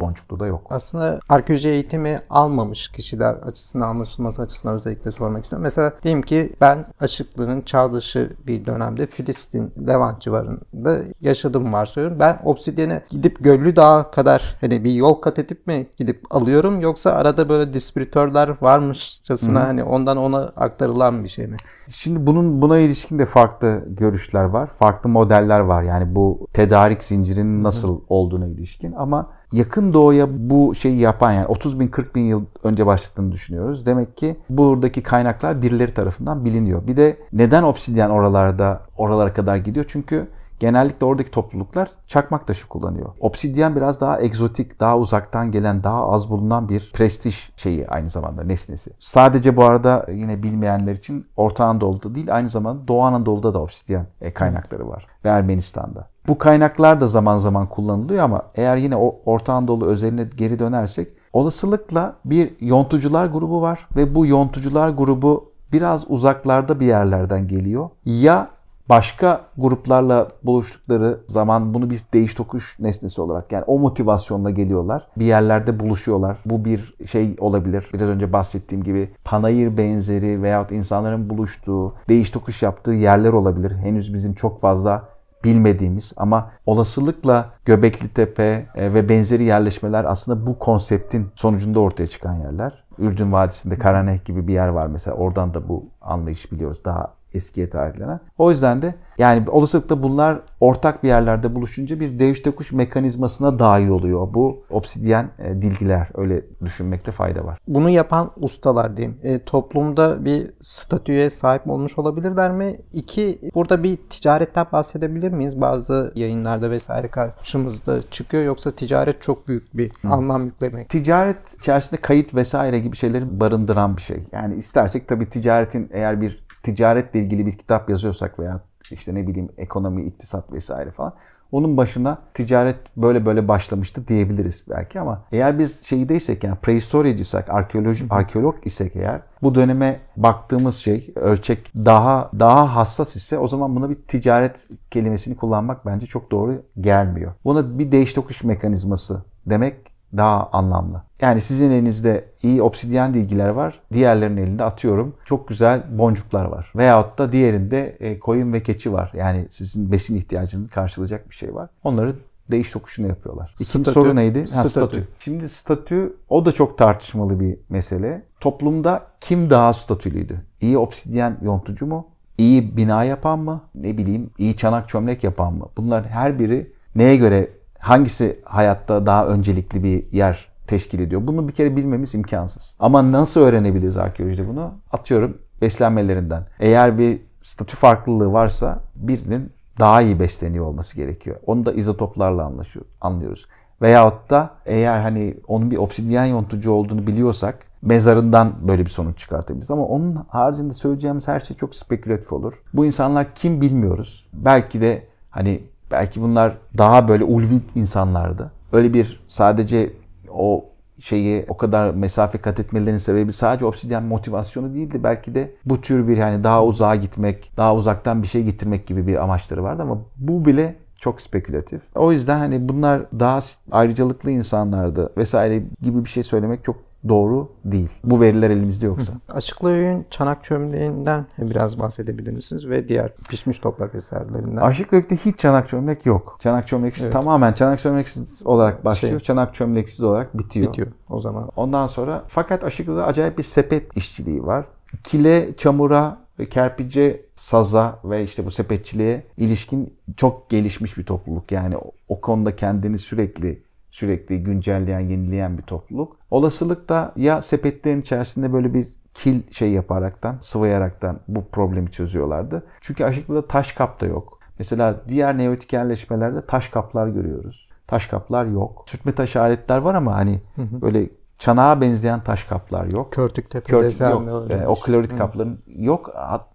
da yok. Aslında arkeoloji eğitimi almamış kişiler açısından anlaşılması açısından özellikle sormak istiyorum. Mesela diyelim ki ben Aşıklı'nın çağ dışı bir dönemde Filistin, Levant civarında yaşadım varsayıyorum. Ben obsidiyene gidip Göllü Dağı kadar hani bir yol kat edip mi gidip alıyorum yoksa arada böyle dispiritörler varmışçasına hı hani ondan ona aktarılan bir şey mi? Şimdi bunun buna ilişkin de farklı görüşler var. Farklı modeller var. Yani bu tedarik zincirinin nasıl hı olduğunu ilişkin ama yakın doğuya bu şeyi yapan yani 30 bin 40 bin yıl önce başladığını düşünüyoruz. Demek ki buradaki kaynaklar birileri tarafından biliniyor. Bir de neden obsidyen oralarda oralara kadar gidiyor? Çünkü genellikle oradaki topluluklar çakmak taşı kullanıyor. Obsidyen biraz daha egzotik, daha uzaktan gelen, daha az bulunan bir prestij şeyi aynı zamanda nesnesi. Sadece bu arada yine bilmeyenler için Orta Anadolu'da değil aynı zamanda Doğu Anadolu'da da obsidyen e, kaynakları var ve Ermenistan'da. Bu kaynaklar da zaman zaman kullanılıyor ama eğer yine o Orta Anadolu özeline geri dönersek olasılıkla bir yontucular grubu var ve bu yontucular grubu biraz uzaklarda bir yerlerden geliyor. Ya başka gruplarla buluştukları zaman bunu bir değiş tokuş nesnesi olarak yani o motivasyonla geliyorlar. Bir yerlerde buluşuyorlar. Bu bir şey olabilir. Biraz önce bahsettiğim gibi panayır benzeri veyahut insanların buluştuğu, değiş tokuş yaptığı yerler olabilir. Henüz bizim çok fazla bilmediğimiz ama olasılıkla Göbekli Tepe e, ve benzeri yerleşmeler aslında bu konseptin sonucunda ortaya çıkan yerler. Ürdün Vadisi'nde Karaneh gibi bir yer var mesela. Oradan da bu anlayış biliyoruz. Daha eskiye tarihlenen. O yüzden de yani olasılıkla bunlar ortak bir yerlerde buluşunca bir değiş tokuş mekanizmasına dahil oluyor bu obsidyen e, dilgiler. Öyle düşünmekte fayda var. Bunu yapan ustalar diyeyim. E, toplumda bir statüye sahip olmuş olabilirler mi? İki, burada bir ticaretten bahsedebilir miyiz? Bazı yayınlarda vesaire karşımızda çıkıyor. Yoksa ticaret çok büyük bir Hı. anlam yüklemek. Ticaret içerisinde kayıt vesaire gibi şeyleri barındıran bir şey. Yani istersek tabii ticaretin eğer bir ticaretle ilgili bir kitap yazıyorsak veya işte ne bileyim ekonomi, iktisat vesaire falan onun başına ticaret böyle böyle başlamıştı diyebiliriz belki ama eğer biz şeydeysek yani prehistoriciysek, arkeoloji, arkeolog isek eğer bu döneme baktığımız şey ölçek daha daha hassas ise o zaman buna bir ticaret kelimesini kullanmak bence çok doğru gelmiyor. Buna bir değiş tokuş mekanizması demek daha anlamlı. Yani sizin elinizde iyi obsidyen dilgiler var. Diğerlerinin elinde atıyorum çok güzel boncuklar var. Veyahut da diğerinde e, koyun ve keçi var. Yani sizin besin ihtiyacını karşılayacak bir şey var. Onları değiş tokuşunu yapıyorlar. İkinci statü, soru neydi? Ha, statü. statü. Şimdi statü o da çok tartışmalı bir mesele. Toplumda kim daha statülüydü? İyi obsidyen yontucu mu? İyi bina yapan mı? Ne bileyim iyi çanak çömlek yapan mı? Bunlar her biri neye göre hangisi hayatta daha öncelikli bir yer teşkil ediyor? Bunu bir kere bilmemiz imkansız. Ama nasıl öğrenebiliriz arkeolojide bunu? Atıyorum beslenmelerinden. Eğer bir statü farklılığı varsa birinin daha iyi besleniyor olması gerekiyor. Onu da izotoplarla anlaşıyor, anlıyoruz. Veyahut da eğer hani onun bir obsidyen yontucu olduğunu biliyorsak mezarından böyle bir sonuç çıkartabiliriz. Ama onun haricinde söyleyeceğimiz her şey çok spekülatif olur. Bu insanlar kim bilmiyoruz. Belki de hani Belki bunlar daha böyle ulvi insanlardı. Öyle bir sadece o şeyi o kadar mesafe kat etmelerinin sebebi sadece obsidyen motivasyonu değildi. Belki de bu tür bir hani daha uzağa gitmek, daha uzaktan bir şey getirmek gibi bir amaçları vardı ama bu bile çok spekülatif. O yüzden hani bunlar daha ayrıcalıklı insanlardı vesaire gibi bir şey söylemek çok doğru değil. Bu veriler elimizde yoksa. Hı. Açıklı öğün çanak çömleğinden biraz bahsedebilir misiniz ve diğer pişmiş toprak eserlerinden? Açıklı öğünde hiç çanak çömlek yok. Çanak çömleksiz evet. tamamen çanak çömleksiz olarak başlıyor. Şey, çanak çömleksiz olarak bitiyor. Bitiyor o zaman. Ondan sonra fakat Aşıklı'da acayip bir sepet işçiliği var. Kile, çamura, kerpice, saza ve işte bu sepetçiliğe ilişkin çok gelişmiş bir topluluk. Yani o konuda kendini sürekli sürekli güncelleyen, yenileyen bir topluluk. Olasılık da ya sepetlerin içerisinde böyle bir kil şey yaparaktan, sıvayaraktan bu problemi çözüyorlardı. Çünkü aşıklıda taş kap da yok. Mesela diğer neolitik yerleşmelerde taş kaplar görüyoruz. Taş kaplar yok. Sürtme taş aletler var ama hani hı hı. böyle çanağa benzeyen taş kaplar yok. Körtük tepede yok. Öyle ee, o klorit Hı. kapların yok.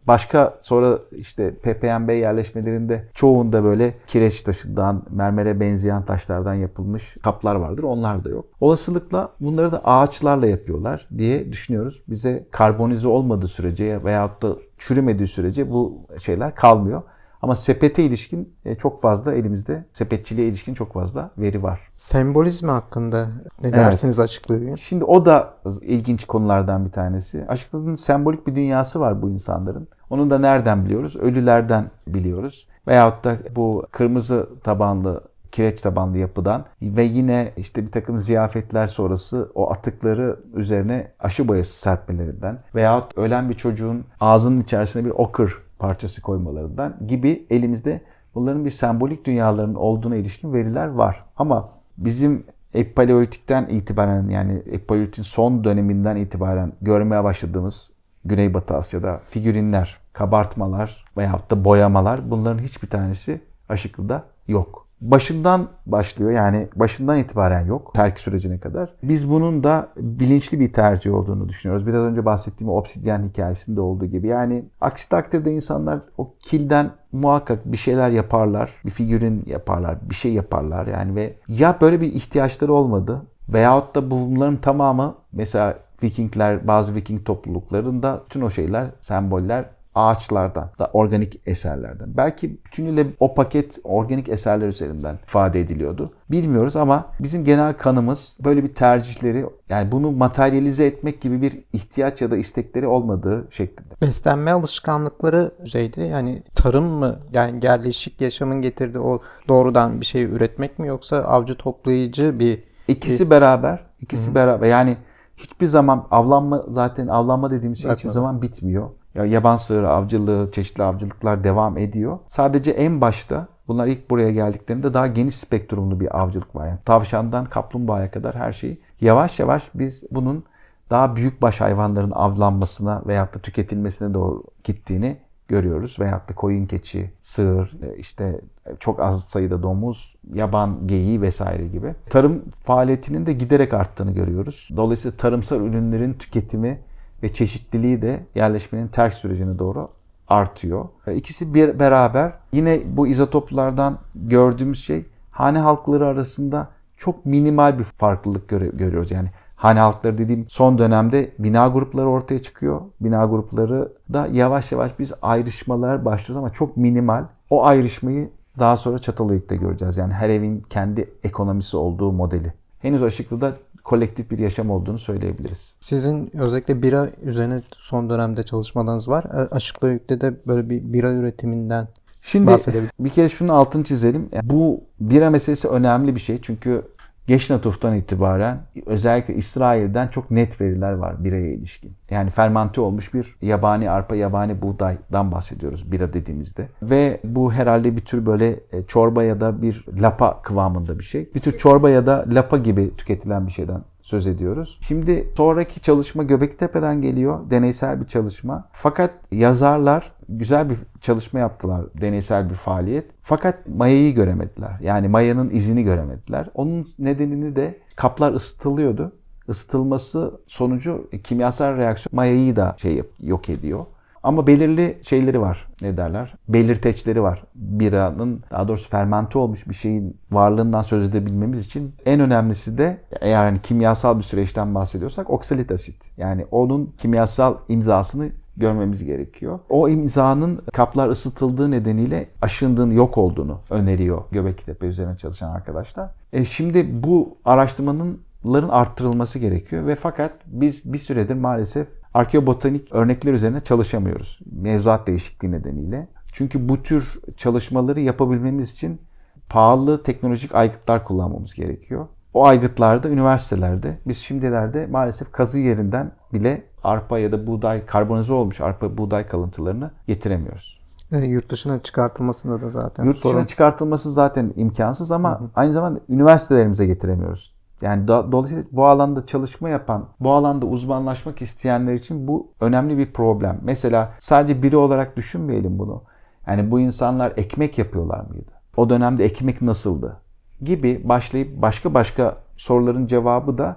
Başka sonra işte PPMB yerleşmelerinde çoğunda böyle kireç taşından, mermere benzeyen taşlardan yapılmış kaplar vardır. Onlar da yok. Olasılıkla bunları da ağaçlarla yapıyorlar diye düşünüyoruz. Bize karbonize olmadığı sürece veyahut da çürümediği sürece bu şeyler kalmıyor. Ama sepete ilişkin e, çok fazla elimizde, sepetçiliğe ilişkin çok fazla veri var. Sembolizmi hakkında ne dersiniz evet. açıklıyor? Şimdi o da ilginç konulardan bir tanesi. Açıkladığın sembolik bir dünyası var bu insanların. Onu da nereden biliyoruz? Ölülerden biliyoruz. Veyahut da bu kırmızı tabanlı kireç tabanlı yapıdan ve yine işte bir takım ziyafetler sonrası o atıkları üzerine aşı boyası serpmelerinden veyahut ölen bir çocuğun ağzının içerisine bir okur parçası koymalarından gibi elimizde bunların bir sembolik dünyaların olduğuna ilişkin veriler var. Ama bizim Epipaleolitikten itibaren yani Epipaleolitin son döneminden itibaren görmeye başladığımız Güneybatı Asya'da figürinler, kabartmalar veyahut da boyamalar bunların hiçbir tanesi Aşıklı'da yok başından başlıyor. Yani başından itibaren yok. Terk sürecine kadar. Biz bunun da bilinçli bir tercih olduğunu düşünüyoruz. Biraz önce bahsettiğim obsidyen hikayesinde olduğu gibi. Yani aksi takdirde insanlar o kilden muhakkak bir şeyler yaparlar. Bir figürün yaparlar. Bir şey yaparlar yani ve ya böyle bir ihtiyaçları olmadı veyahut da bunların tamamı mesela Vikingler, bazı Viking topluluklarında bütün o şeyler, semboller ağaçlardan da organik eserlerden. Belki bütünüyle o paket organik eserler üzerinden ifade ediliyordu. Bilmiyoruz ama bizim genel kanımız böyle bir tercihleri yani bunu materyalize etmek gibi bir ihtiyaç ya da istekleri olmadığı şeklinde. Beslenme alışkanlıkları düzeyde yani tarım mı yani yerleşik yaşamın getirdiği o doğrudan bir şey üretmek mi yoksa avcı toplayıcı bir İkisi beraber, ikisi Hı-hı. beraber. Yani hiçbir zaman avlanma zaten avlanma dediğimiz şey Bırakmadım. hiçbir zaman bitmiyor ya yaban sığırı avcılığı, çeşitli avcılıklar devam ediyor. Sadece en başta bunlar ilk buraya geldiklerinde daha geniş spektrumlu bir avcılık var. Yani tavşandan kaplumbağaya kadar her şeyi yavaş yavaş biz bunun daha büyük baş hayvanların avlanmasına veyahut da tüketilmesine doğru gittiğini görüyoruz. Veyahut da koyun, keçi, sığır, e, işte çok az sayıda domuz, yaban geyiği vesaire gibi. Tarım faaliyetinin de giderek arttığını görüyoruz. Dolayısıyla tarımsal ürünlerin tüketimi ve çeşitliliği de yerleşmenin ters sürecine doğru artıyor. E, ikisi bir beraber yine bu izotoplardan gördüğümüz şey hane halkları arasında çok minimal bir farklılık göre, görüyoruz. Yani hane halkları dediğim son dönemde bina grupları ortaya çıkıyor. Bina grupları da yavaş yavaş biz ayrışmalar başlıyoruz ama çok minimal. O ayrışmayı daha sonra Çatalhöyük'te göreceğiz. Yani her evin kendi ekonomisi olduğu modeli. Henüz Işıklı'da kolektif bir yaşam olduğunu söyleyebiliriz. Sizin özellikle bira üzerine son dönemde çalışmalarınız var. E, Aşıkla yükte de böyle bir bira üretiminden Şimdi bir kere şunun altını çizelim. E, bu bira meselesi önemli bir şey. Çünkü Geçnatuftan itibaren özellikle İsrail'den çok net veriler var bireye ilişkin. Yani fermante olmuş bir yabani arpa, yabani buğdaydan bahsediyoruz bira dediğimizde. Ve bu herhalde bir tür böyle e, çorba ya da bir lapa kıvamında bir şey. Bir tür çorba ya da lapa gibi tüketilen bir şeyden söz ediyoruz. Şimdi sonraki çalışma Göbektepe'den geliyor. Deneysel bir çalışma. Fakat yazarlar güzel bir çalışma yaptılar. Deneysel bir faaliyet. Fakat mayayı göremediler. Yani mayanın izini göremediler. Onun nedenini de kaplar ısıtılıyordu. Isıtılması sonucu kimyasal reaksiyon mayayı da şey yok ediyor. Ama belirli şeyleri var. Ne derler? Belirteçleri var. Biranın daha doğrusu fermente olmuş bir şeyin varlığından söz edebilmemiz için en önemlisi de eğer yani kimyasal bir süreçten bahsediyorsak oksalit asit. Yani onun kimyasal imzasını görmemiz gerekiyor. O imzanın kaplar ısıtıldığı nedeniyle aşındığını, yok olduğunu öneriyor Göbeklitepe üzerine çalışan arkadaşlar. E şimdi bu araştırmanın ların arttırılması gerekiyor ve fakat biz bir süredir maalesef arkeobotanik örnekler üzerine çalışamıyoruz. Mevzuat değişikliği nedeniyle. Çünkü bu tür çalışmaları yapabilmemiz için pahalı teknolojik aygıtlar kullanmamız gerekiyor. O aygıtlarda, üniversitelerde, biz şimdilerde maalesef kazı yerinden bile arpa ya da buğday, karbonize olmuş arpa buğday kalıntılarını getiremiyoruz. E, yurt dışına çıkartılmasında da zaten Yurt dışına sorun. çıkartılması zaten imkansız ama hı hı. aynı zamanda üniversitelerimize getiremiyoruz. Yani do- dolayısıyla bu alanda çalışma yapan, bu alanda uzmanlaşmak isteyenler için bu önemli bir problem. Mesela sadece biri olarak düşünmeyelim bunu. Yani bu insanlar ekmek yapıyorlar mıydı? O dönemde ekmek nasıldı? Gibi başlayıp başka başka soruların cevabı da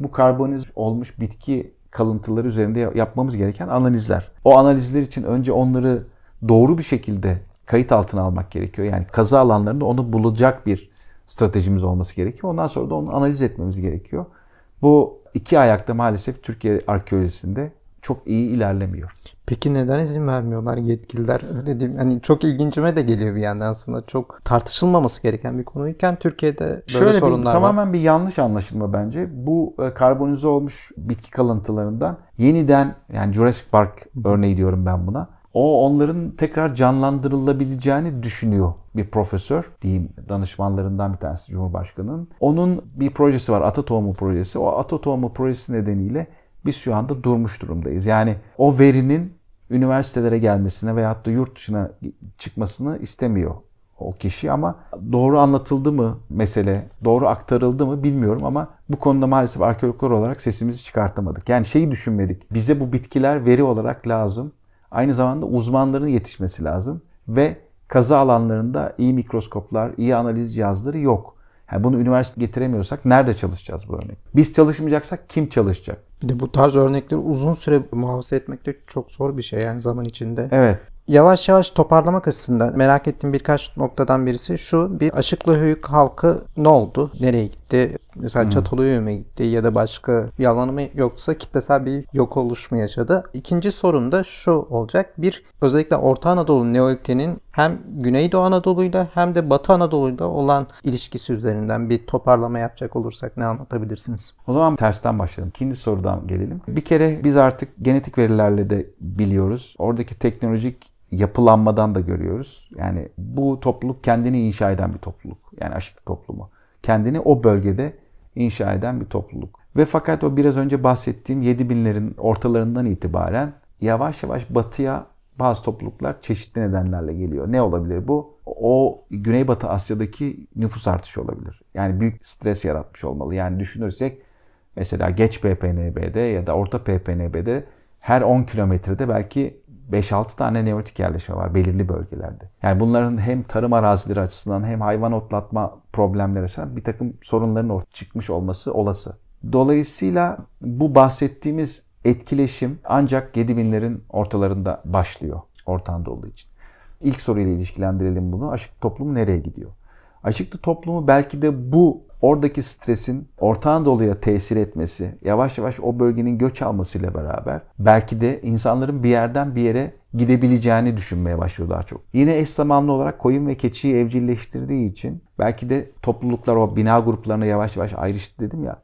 bu karboniz olmuş bitki kalıntıları üzerinde yapmamız gereken analizler. O analizler için önce onları doğru bir şekilde kayıt altına almak gerekiyor. Yani kazı alanlarında onu bulacak bir stratejimiz olması gerekiyor. Ondan sonra da onu analiz etmemiz gerekiyor. Bu iki ayakta maalesef Türkiye arkeolojisinde çok iyi ilerlemiyor. Peki neden izin vermiyorlar yetkililer? Öyle diyeyim. Hani çok ilgincime de geliyor bir yandan aslında. Çok tartışılmaması gereken bir konuyken Türkiye'de böyle Şöyle sorunlar bir, var. Tamamen bir yanlış anlaşılma bence. Bu e, karbonize olmuş bitki kalıntılarından yeniden yani Jurassic Park örneği diyorum ben buna o onların tekrar canlandırılabileceğini düşünüyor bir profesör diyeyim danışmanlarından bir tanesi Cumhurbaşkanı'nın. Onun bir projesi var Ata Tohumu projesi. O Ata Tohumu projesi nedeniyle biz şu anda durmuş durumdayız. Yani o verinin üniversitelere gelmesine veyahut da yurt dışına çıkmasını istemiyor o kişi ama doğru anlatıldı mı mesele, doğru aktarıldı mı bilmiyorum ama bu konuda maalesef arkeologlar olarak sesimizi çıkartamadık. Yani şeyi düşünmedik. Bize bu bitkiler veri olarak lazım Aynı zamanda uzmanların yetişmesi lazım ve kazı alanlarında iyi mikroskoplar, iyi analiz cihazları yok. Yani bunu üniversite getiremiyorsak nerede çalışacağız bu örnek? Biz çalışmayacaksak kim çalışacak? Bir de bu tarz örnekleri uzun süre muhafaza etmek de çok zor bir şey yani zaman içinde. Evet. Yavaş yavaş toparlamak açısından merak ettiğim birkaç noktadan birisi şu. Bir Aşıklı Höyük halkı ne oldu? Nereye gitti? Mesela hmm. Çatalhöyük'e mi gitti ya da başka bir mı yoksa kitlesel bir yok oluş mu yaşadı? İkinci sorum da şu olacak. Bir özellikle Orta Anadolu Neoliti'nin hem Güneydoğu Anadolu'yla hem de Batı Anadolu'yla olan ilişkisi üzerinden bir toparlama yapacak olursak ne anlatabilirsiniz? O zaman tersten başlayalım. İkinci sorudan gelelim. Bir kere biz artık genetik verilerle de biliyoruz. Oradaki teknolojik yapılanmadan da görüyoruz. Yani bu topluluk kendini inşa eden bir topluluk. Yani aşık toplumu. Kendini o bölgede inşa eden bir topluluk. Ve fakat o biraz önce bahsettiğim 7000'lerin ortalarından itibaren yavaş yavaş batıya bazı topluluklar çeşitli nedenlerle geliyor. Ne olabilir bu? O Güneybatı Asya'daki nüfus artışı olabilir. Yani büyük stres yaratmış olmalı. Yani düşünürsek mesela geç PPNB'de ya da orta PPNB'de her 10 kilometrede belki 5-6 tane neolitik yerleşme var belirli bölgelerde. Yani bunların hem tarım arazileri açısından hem hayvan otlatma problemleri açısından bir takım sorunların ortaya çıkmış olması olası. Dolayısıyla bu bahsettiğimiz etkileşim ancak 7000'lerin ortalarında başlıyor Orta olduğu için. İlk soruyla ilişkilendirelim bunu. Aşık toplum nereye gidiyor? Aşıklı toplumu belki de bu oradaki stresin Orta Anadolu'ya tesir etmesi, yavaş yavaş o bölgenin göç almasıyla beraber belki de insanların bir yerden bir yere gidebileceğini düşünmeye başlıyor daha çok. Yine eş zamanlı olarak koyun ve keçiyi evcilleştirdiği için belki de topluluklar o bina gruplarına yavaş yavaş ayrıştı dedim ya.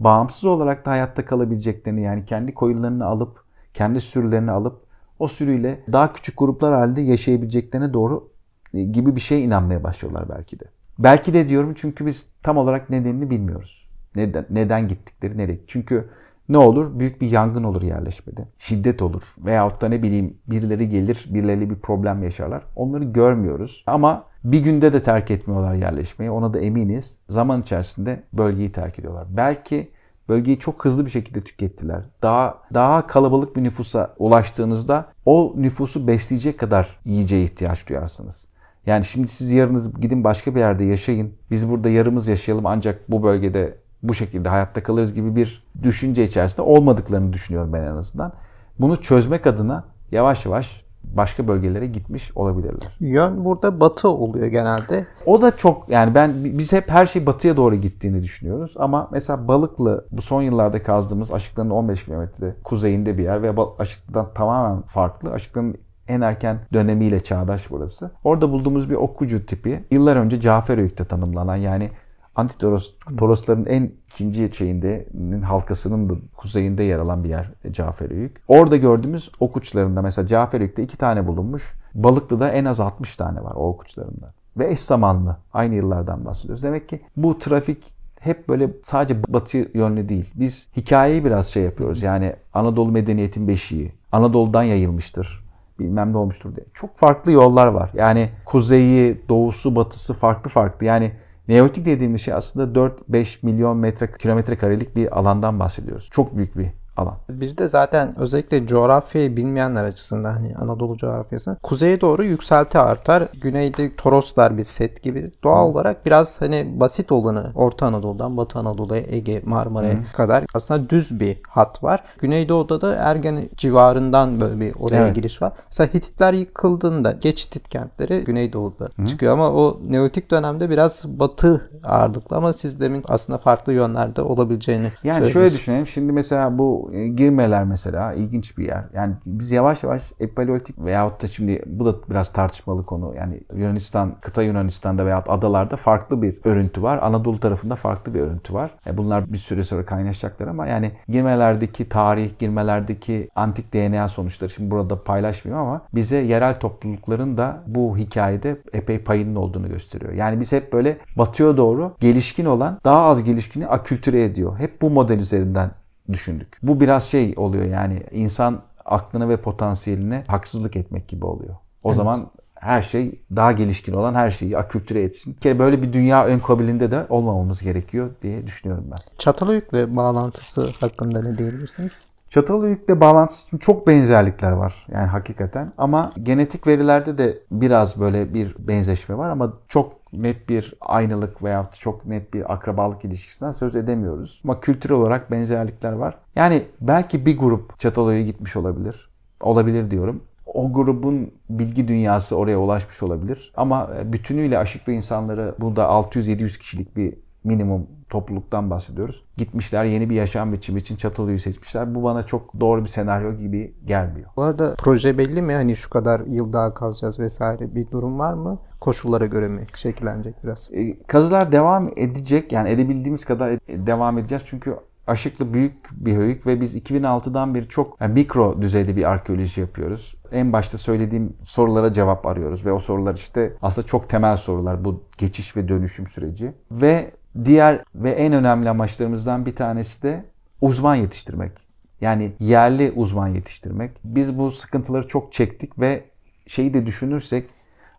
Bağımsız olarak da hayatta kalabileceklerini yani kendi koyunlarını alıp, kendi sürülerini alıp o sürüyle daha küçük gruplar halinde yaşayabileceklerine doğru e, gibi bir şey inanmaya başlıyorlar belki de. Belki de diyorum çünkü biz tam olarak nedenini bilmiyoruz. Neden, neden gittikleri nereye? Çünkü ne olur? Büyük bir yangın olur yerleşmede. Şiddet olur. Veyahut da ne bileyim birileri gelir, birileriyle bir problem yaşarlar. Onları görmüyoruz. Ama bir günde de terk etmiyorlar yerleşmeyi. Ona da eminiz. Zaman içerisinde bölgeyi terk ediyorlar. Belki bölgeyi çok hızlı bir şekilde tükettiler. Daha daha kalabalık bir nüfusa ulaştığınızda o nüfusu besleyecek kadar yiyeceğe ihtiyaç duyarsınız. Yani şimdi siz yarınız gidin başka bir yerde yaşayın. Biz burada yarımız yaşayalım ancak bu bölgede bu şekilde hayatta kalırız gibi bir düşünce içerisinde olmadıklarını düşünüyorum ben en azından. Bunu çözmek adına yavaş yavaş başka bölgelere gitmiş olabilirler. Yön burada batı oluyor genelde. O da çok yani ben biz hep her şey batıya doğru gittiğini düşünüyoruz ama mesela Balıklı bu son yıllarda kazdığımız Aşıklı'nın 15 kilometre kuzeyinde bir yer ve Aşıklı'dan tamamen farklı. Aşıklı'nın en erken dönemiyle çağdaş burası. Orada bulduğumuz bir okucu tipi yıllar önce Cafer Öyk'te tanımlanan yani Antitoros Torosların en ikinci şeyinde halkasının da kuzeyinde yer alan bir yer e, Caferöyük. Orada gördüğümüz okuçlarında mesela Caferöyük'te iki tane bulunmuş. Balıklı'da en az 60 tane var o okuçlarında. Ve eş zamanlı. Aynı yıllardan bahsediyoruz. Demek ki bu trafik hep böyle sadece batı yönlü değil. Biz hikayeyi biraz şey yapıyoruz. Yani Anadolu medeniyetin beşiği. Anadolu'dan yayılmıştır bilmem ne olmuştur diye. Çok farklı yollar var. Yani kuzeyi, doğusu, batısı farklı farklı. Yani Neolitik dediğimiz şey aslında 4-5 milyon metre kilometre karelik bir alandan bahsediyoruz. Çok büyük bir alan. Bir de zaten özellikle coğrafyayı bilmeyenler açısından hani Anadolu coğrafyası kuzeye doğru yükselti artar. Güneyde Toroslar bir set gibi. Doğal Hı. olarak biraz hani basit olanı Orta Anadolu'dan Batı Anadolu'ya Ege Marmara'ya kadar aslında düz bir hat var. Güneydoğu'da da Ergen civarından böyle bir oraya evet. giriş var. Mesela Hititler yıkıldığında geç Hitit kentleri Güneydoğu'da Hı. çıkıyor ama o Neolitik dönemde biraz batı ağırlıklı ama siz demin aslında farklı yönlerde olabileceğini Yani şöyle düşünelim. Şimdi mesela bu e, girmeler mesela ilginç bir yer. Yani biz yavaş yavaş epaleolitik veyahut da şimdi bu da biraz tartışmalı konu. Yani Yunanistan, kıta Yunanistan'da veyahut adalarda farklı bir örüntü var. Anadolu tarafında farklı bir örüntü var. E, bunlar bir süre sonra kaynaşacaklar ama yani girmelerdeki tarih, girmelerdeki antik DNA sonuçları şimdi burada paylaşmıyorum ama bize yerel toplulukların da bu hikayede epey payının olduğunu gösteriyor. Yani biz hep böyle batıya doğru gelişkin olan daha az gelişkini akültüre ediyor. Hep bu model üzerinden düşündük. Bu biraz şey oluyor yani insan aklını ve potansiyelini haksızlık etmek gibi oluyor. O evet. zaman her şey daha gelişkin olan her şeyi akültüre etsin. Bir kere böyle bir dünya ön kabilinde de olmamamız gerekiyor diye düşünüyorum ben. Çatalhöyük'le bağlantısı hakkında ne diyebilirsiniz? Çatalhöyük'le bağlantısı için çok benzerlikler var yani hakikaten ama genetik verilerde de biraz böyle bir benzeşme var ama çok net bir aynılık veya çok net bir akrabalık ilişkisinden söz edemiyoruz. Ama kültürel olarak benzerlikler var. Yani belki bir grup Çatalhöyük'e gitmiş olabilir. Olabilir diyorum o grubun bilgi dünyası oraya ulaşmış olabilir. Ama e, bütünüyle aşıklı insanları burada 600-700 kişilik bir minimum topluluktan bahsediyoruz. Gitmişler yeni bir yaşam biçimi için çatılıyı seçmişler. Bu bana çok doğru bir senaryo gibi gelmiyor. Bu arada proje belli mi? Hani şu kadar yıl daha kalacağız vesaire bir durum var mı? Koşullara göre mi şekillenecek biraz? E, kazılar devam edecek. Yani edebildiğimiz kadar ed- e, devam edeceğiz. Çünkü Aşıklı büyük bir höyük ve biz 2006'dan beri çok yani mikro düzeyde bir arkeoloji yapıyoruz. En başta söylediğim sorulara cevap arıyoruz ve o sorular işte aslında çok temel sorular bu geçiş ve dönüşüm süreci. Ve Diğer ve en önemli amaçlarımızdan bir tanesi de uzman yetiştirmek. Yani yerli uzman yetiştirmek. Biz bu sıkıntıları çok çektik ve şeyi de düşünürsek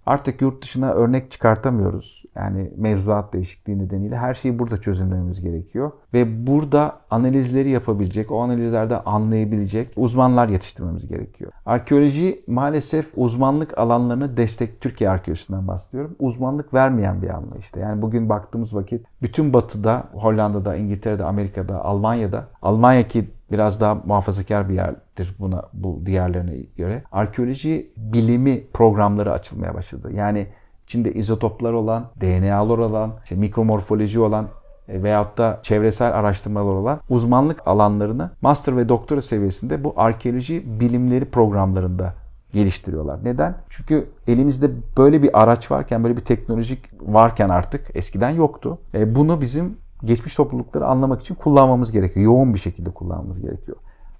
Artık yurt dışına örnek çıkartamıyoruz. Yani mevzuat değişikliği nedeniyle her şeyi burada çözümlememiz gerekiyor. Ve burada analizleri yapabilecek, o analizlerde anlayabilecek uzmanlar yetiştirmemiz gerekiyor. Arkeoloji maalesef uzmanlık alanlarını destek Türkiye arkeolojisinden bahsediyorum. Uzmanlık vermeyen bir anlayışta. Yani bugün baktığımız vakit bütün batıda, Hollanda'da, İngiltere'de, Amerika'da, Almanya'da, Almanya ki biraz daha muhafazakar bir yerdir buna bu diğerlerine göre. Arkeoloji bilimi programları açılmaya başladı. Yani içinde izotoplar olan, DNA'lar olan, işte mikromorfoloji olan e, veyahut da çevresel araştırmalar olan uzmanlık alanlarını master ve doktora seviyesinde bu arkeoloji bilimleri programlarında geliştiriyorlar. Neden? Çünkü elimizde böyle bir araç varken, böyle bir teknolojik varken artık eskiden yoktu. E, bunu bizim geçmiş toplulukları anlamak için kullanmamız gerekiyor. Yoğun bir şekilde kullanmamız gerekiyor.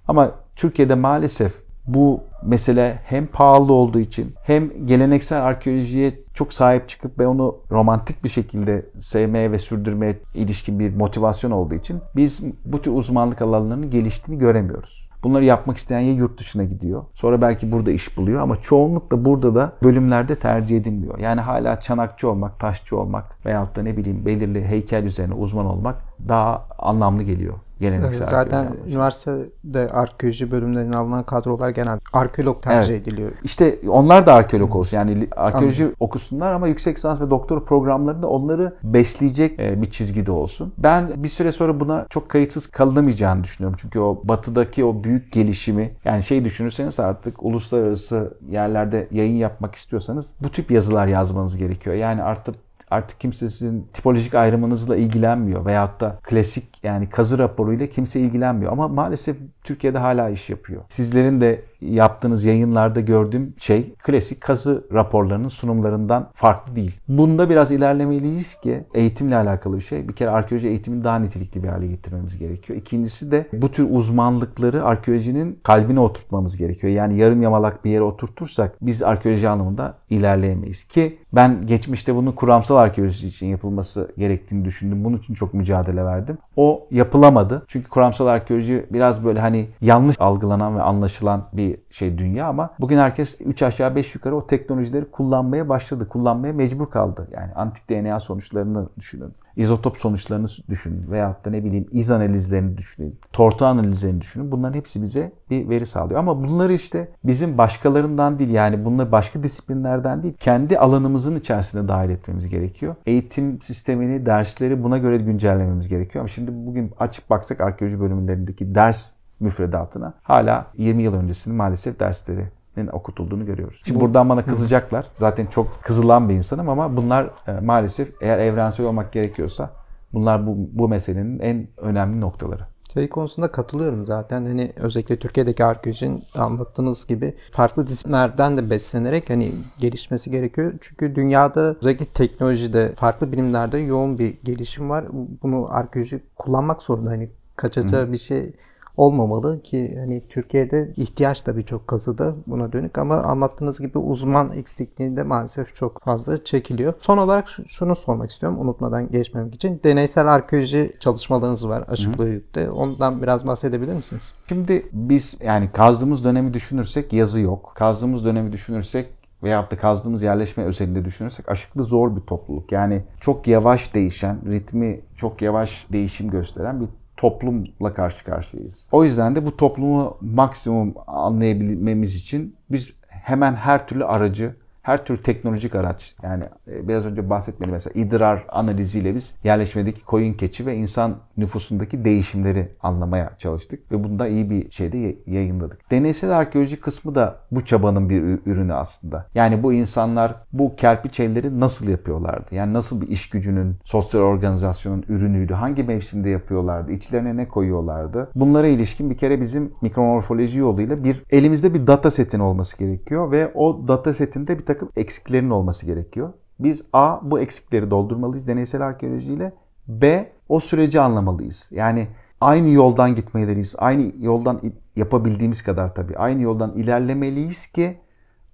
Ama Türkiye'de maalesef bu mesele hem pahalı olduğu için hem geleneksel arkeolojiye çok sahip çıkıp ve onu romantik bir şekilde sevmeye ve sürdürmeye ilişkin bir motivasyon olduğu için biz bu tür uzmanlık alanlarının geliştiğini göremiyoruz. Bunları yapmak isteyen ya yurt dışına gidiyor. Sonra belki burada iş buluyor ama çoğunlukla burada da bölümlerde tercih edilmiyor. Yani hala çanakçı olmak, taşçı olmak veyahut da ne bileyim belirli heykel üzerine uzman olmak daha anlamlı geliyor geleneksel ee, Zaten üniversitede arkeoloji bölümlerinin alınan kadrolar genelde arkeolog tercih evet. ediliyor. İşte onlar da arkeolog olsun. Yani arkeoloji Anladım. okusunlar ama yüksek lisans ve doktor programlarında onları besleyecek e, bir çizgide olsun. Ben bir süre sonra buna çok kayıtsız kalınamayacağını düşünüyorum. Çünkü o batıdaki o büyük gelişimi yani şey düşünürseniz artık uluslararası yerlerde yayın yapmak istiyorsanız bu tip yazılar yazmanız gerekiyor. Yani artık Artık kimse sizin tipolojik ayrımınızla ilgilenmiyor veyahut da klasik yani kazı raporuyla kimse ilgilenmiyor. Ama maalesef Türkiye'de hala iş yapıyor. Sizlerin de yaptığınız yayınlarda gördüğüm şey klasik kazı raporlarının sunumlarından farklı değil. Bunda biraz ilerlemeliyiz ki eğitimle alakalı bir şey. Bir kere arkeoloji eğitimini daha nitelikli bir hale getirmemiz gerekiyor. İkincisi de bu tür uzmanlıkları arkeolojinin kalbine oturtmamız gerekiyor. Yani yarım yamalak bir yere oturtursak biz arkeoloji anlamında ilerleyemeyiz ki ben geçmişte bunun kuramsal arkeoloji için yapılması gerektiğini düşündüm. Bunun için çok mücadele verdim. O yapılamadı. Çünkü kuramsal arkeoloji biraz böyle hani yanlış algılanan ve anlaşılan bir şey, şey dünya ama bugün herkes 3 aşağı 5 yukarı o teknolojileri kullanmaya başladı. Kullanmaya mecbur kaldı. Yani antik DNA sonuçlarını düşünün. izotop sonuçlarını düşünün. Veyahut da ne bileyim iz analizlerini düşünün. Tortu analizlerini düşünün. Bunların hepsi bize bir veri sağlıyor. Ama bunları işte bizim başkalarından değil yani bunları başka disiplinlerden değil kendi alanımızın içerisinde dahil etmemiz gerekiyor. Eğitim sistemini, dersleri buna göre güncellememiz gerekiyor. Ama şimdi bugün açık baksak arkeoloji bölümlerindeki ders müfredatına. Hala 20 yıl öncesinin maalesef dersleri okutulduğunu görüyoruz. Şimdi buradan bana kızacaklar. Zaten çok kızılan bir insanım ama bunlar e, maalesef eğer evrensel olmak gerekiyorsa bunlar bu, bu meselenin en önemli noktaları. Şey konusunda katılıyorum zaten. Hani özellikle Türkiye'deki arkeolojinin anlattığınız gibi farklı disiplinlerden de beslenerek hani gelişmesi gerekiyor. Çünkü dünyada özellikle teknolojide, farklı bilimlerde yoğun bir gelişim var. Bunu arkeoloji kullanmak zorunda. Hani kaçacağı Hı. bir şey olmamalı ki hani Türkiye'de ihtiyaç da birçok kazıda buna dönük ama anlattığınız gibi uzman eksikliğinde maalesef çok fazla çekiliyor. Son olarak şunu sormak istiyorum unutmadan geçmemek için. Deneysel arkeoloji çalışmalarınız var Aşıklı Hüyük'te. Ondan biraz bahsedebilir misiniz? Şimdi biz yani kazdığımız dönemi düşünürsek yazı yok. Kazdığımız dönemi düşünürsek veyahut da kazdığımız yerleşme özelinde düşünürsek aşıklı zor bir topluluk. Yani çok yavaş değişen, ritmi çok yavaş değişim gösteren bir toplumla karşı karşıyayız. O yüzden de bu toplumu maksimum anlayabilmemiz için biz hemen her türlü aracı her tür teknolojik araç yani e, biraz önce bahsetmeli mesela idrar analiziyle biz yerleşmedeki koyun keçi ve insan nüfusundaki değişimleri anlamaya çalıştık ve bunda iyi bir şeyde yayınladık. Deneysel arkeoloji kısmı da bu çabanın bir ürünü aslında. Yani bu insanlar bu kerpiç evleri nasıl yapıyorlardı? Yani nasıl bir iş gücünün, sosyal organizasyonun ürünüydü? Hangi mevsimde yapıyorlardı? İçlerine ne koyuyorlardı? Bunlara ilişkin bir kere bizim mikromorfoloji yoluyla bir elimizde bir data setin olması gerekiyor ve o data setinde bir takım takım eksiklerin olması gerekiyor. Biz A bu eksikleri doldurmalıyız deneysel arkeolojiyle. B o süreci anlamalıyız. Yani aynı yoldan gitmeliyiz. Aynı yoldan yapabildiğimiz kadar tabii. Aynı yoldan ilerlemeliyiz ki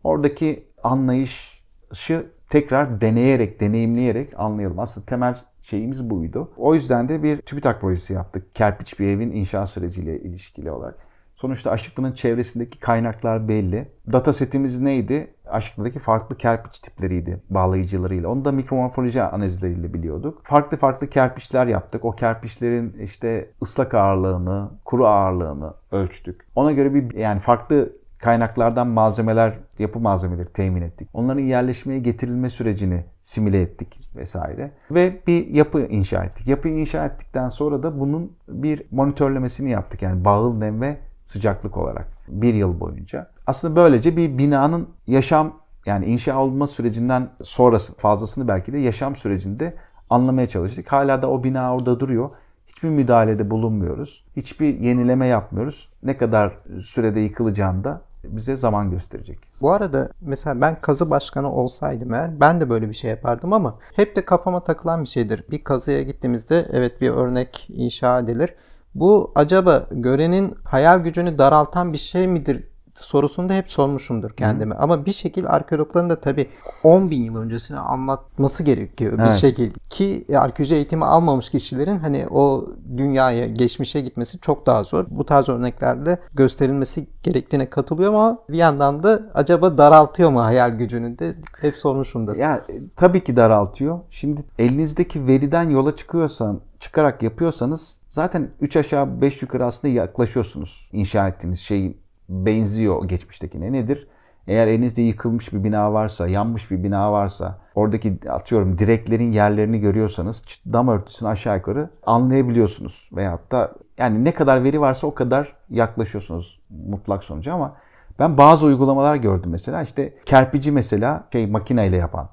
oradaki anlayışı tekrar deneyerek, deneyimleyerek anlayalım. Aslında temel şeyimiz buydu. O yüzden de bir TÜBİTAK projesi yaptık. Kerpiç bir evin inşa süreciyle ilişkili olarak. Sonuçta Aşıklı'nın çevresindeki kaynaklar belli. Data setimiz neydi? Aşıklı'daki farklı kerpiç tipleriydi bağlayıcılarıyla. Onu da mikromorfoloji analizleriyle biliyorduk. Farklı farklı kerpiçler yaptık. O kerpiçlerin işte ıslak ağırlığını, kuru ağırlığını ölçtük. Ona göre bir yani farklı kaynaklardan malzemeler, yapı malzemeleri temin ettik. Onların yerleşmeye getirilme sürecini simüle ettik vesaire. Ve bir yapı inşa ettik. Yapı inşa ettikten sonra da bunun bir monitörlemesini yaptık. Yani bağıl nem ve sıcaklık olarak bir yıl boyunca. Aslında böylece bir binanın yaşam yani inşa olma sürecinden sonrası fazlasını belki de yaşam sürecinde anlamaya çalıştık. Hala da o bina orada duruyor. Hiçbir müdahalede bulunmuyoruz. Hiçbir yenileme yapmıyoruz. Ne kadar sürede yıkılacağını da bize zaman gösterecek. Bu arada mesela ben kazı başkanı olsaydım eğer ben de böyle bir şey yapardım ama hep de kafama takılan bir şeydir. Bir kazıya gittiğimizde evet bir örnek inşa edilir bu acaba görenin hayal gücünü daraltan bir şey midir sorusunu da hep sormuşumdur kendime. Hı. Ama bir şekilde arkeologların da tabii 10 bin yıl öncesini anlatması gerekiyor evet. bir şekil. Ki arkeoloji eğitimi almamış kişilerin hani o dünyaya, geçmişe gitmesi çok daha zor. Bu tarz örneklerde gösterilmesi gerektiğine katılıyor ama bir yandan da acaba daraltıyor mu hayal gücünü de hep sormuşumdur. Ya e, tabii ki daraltıyor. Şimdi elinizdeki veriden yola çıkıyorsan çıkarak yapıyorsanız zaten 3 aşağı 5 yukarı aslında yaklaşıyorsunuz. İnşa ettiğiniz şey benziyor geçmiştekine. Nedir? Eğer elinizde yıkılmış bir bina varsa, yanmış bir bina varsa, oradaki atıyorum direklerin yerlerini görüyorsanız dam örtüsünü aşağı yukarı anlayabiliyorsunuz. Veyahut da yani ne kadar veri varsa o kadar yaklaşıyorsunuz mutlak sonuca ama ben bazı uygulamalar gördüm mesela işte kerpici mesela şey makineyle yapan.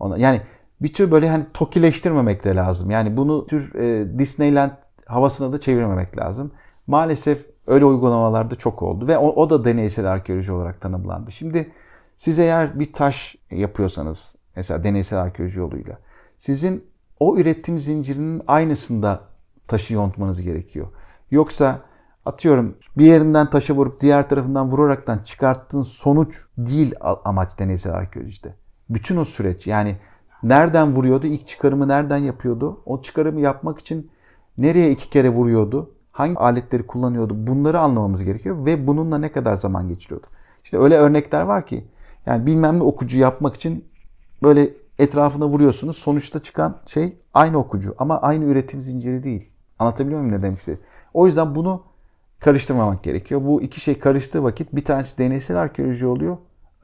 Ona, yani bir tür böyle hani tokileştirmemek de lazım. Yani bunu tür e, Disneyland havasına da çevirmemek lazım. Maalesef öyle uygulamalarda çok oldu ve o, o da deneysel arkeoloji olarak tanımlandı. Şimdi siz eğer bir taş yapıyorsanız mesela deneysel arkeoloji yoluyla sizin o üretim zincirinin aynısında taşı yontmanız gerekiyor. Yoksa atıyorum bir yerinden taşa vurup diğer tarafından vuraraktan çıkarttığın sonuç değil amaç deneysel arkeolojide. Bütün o süreç yani Nereden vuruyordu? İlk çıkarımı nereden yapıyordu? O çıkarımı yapmak için nereye iki kere vuruyordu? Hangi aletleri kullanıyordu? Bunları anlamamız gerekiyor ve bununla ne kadar zaman geçiriyordu? İşte öyle örnekler var ki yani bilmem ne okucu yapmak için böyle etrafına vuruyorsunuz. Sonuçta çıkan şey aynı okucu ama aynı üretim zinciri değil. Anlatabiliyor muyum ne demek istediğimi? O yüzden bunu karıştırmamak gerekiyor. Bu iki şey karıştığı vakit bir tanesi deneysel arkeoloji oluyor.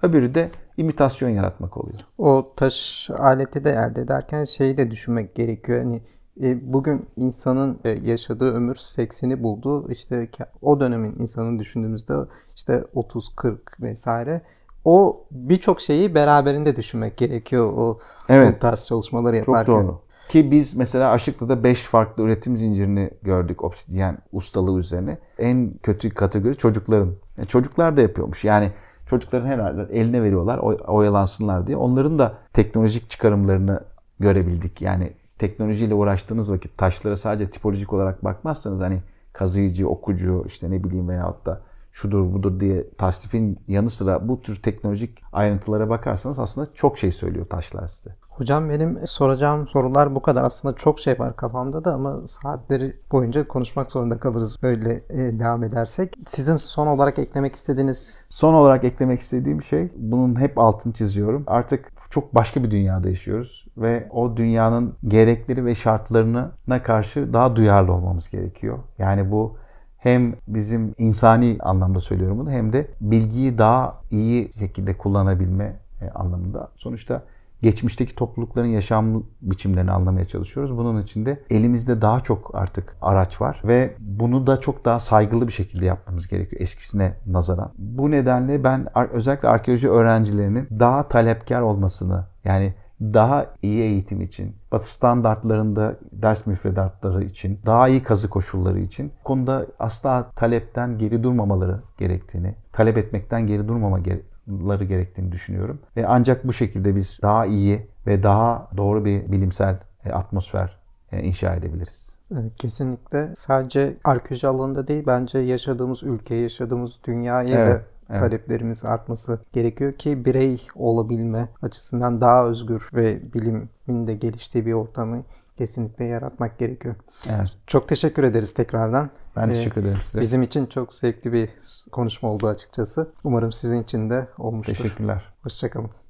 Öbürü de imitasyon yaratmak oluyor. O taş aleti de elde ederken şeyi de düşünmek gerekiyor. Hani e, bugün insanın e, yaşadığı ömür 80'i buldu. İşte o dönemin insanını düşündüğümüzde işte 30, 40 vesaire o birçok şeyi beraberinde düşünmek gerekiyor o, evet. Ters tarz çalışmaları yaparken. Çok doğru. Ki biz mesela da 5 farklı üretim zincirini gördük obsidyen ustalığı üzerine. En kötü kategori çocukların. Yani e, çocuklar da yapıyormuş. Yani Çocukların herhalde eline veriyorlar oyalansınlar diye. Onların da teknolojik çıkarımlarını görebildik. Yani teknolojiyle uğraştığınız vakit taşlara sadece tipolojik olarak bakmazsanız hani kazıyıcı, okucu işte ne bileyim veyahut da şudur budur diye tasnifin yanı sıra bu tür teknolojik ayrıntılara bakarsanız aslında çok şey söylüyor taşlar size. Hocam benim soracağım sorular bu kadar. Aslında çok şey var kafamda da ama saatleri boyunca konuşmak zorunda kalırız böyle e, devam edersek. Sizin son olarak eklemek istediğiniz? Son olarak eklemek istediğim şey bunun hep altını çiziyorum. Artık çok başka bir dünyada yaşıyoruz ve o dünyanın gerekleri ve şartlarına karşı daha duyarlı olmamız gerekiyor. Yani bu hem bizim insani anlamda söylüyorum bunu hem de bilgiyi daha iyi şekilde kullanabilme e, anlamında. Sonuçta geçmişteki toplulukların yaşam biçimlerini anlamaya çalışıyoruz. Bunun için de elimizde daha çok artık araç var ve bunu da çok daha saygılı bir şekilde yapmamız gerekiyor eskisine nazaran. Bu nedenle ben özellikle arkeoloji öğrencilerinin daha talepkar olmasını yani daha iyi eğitim için, batı standartlarında ders müfredatları için, daha iyi kazı koşulları için konuda asla talepten geri durmamaları gerektiğini, talep etmekten geri durmama gere- yapmaları gerektiğini düşünüyorum. E, ancak bu şekilde biz daha iyi ve daha doğru bir bilimsel e, atmosfer e, inşa edebiliriz. E, kesinlikle sadece arkeoloji alanında değil bence yaşadığımız ülke, yaşadığımız dünyaya evet. da Evet. taleplerimiz artması gerekiyor ki birey olabilme açısından daha özgür ve bilimin de geliştiği bir ortamı kesinlikle yaratmak gerekiyor. Evet. Çok teşekkür ederiz tekrardan. Ben ee, teşekkür ederim size. Bizim için çok zevkli bir konuşma oldu açıkçası. Umarım sizin için de olmuştur. Teşekkürler. Hoşçakalın.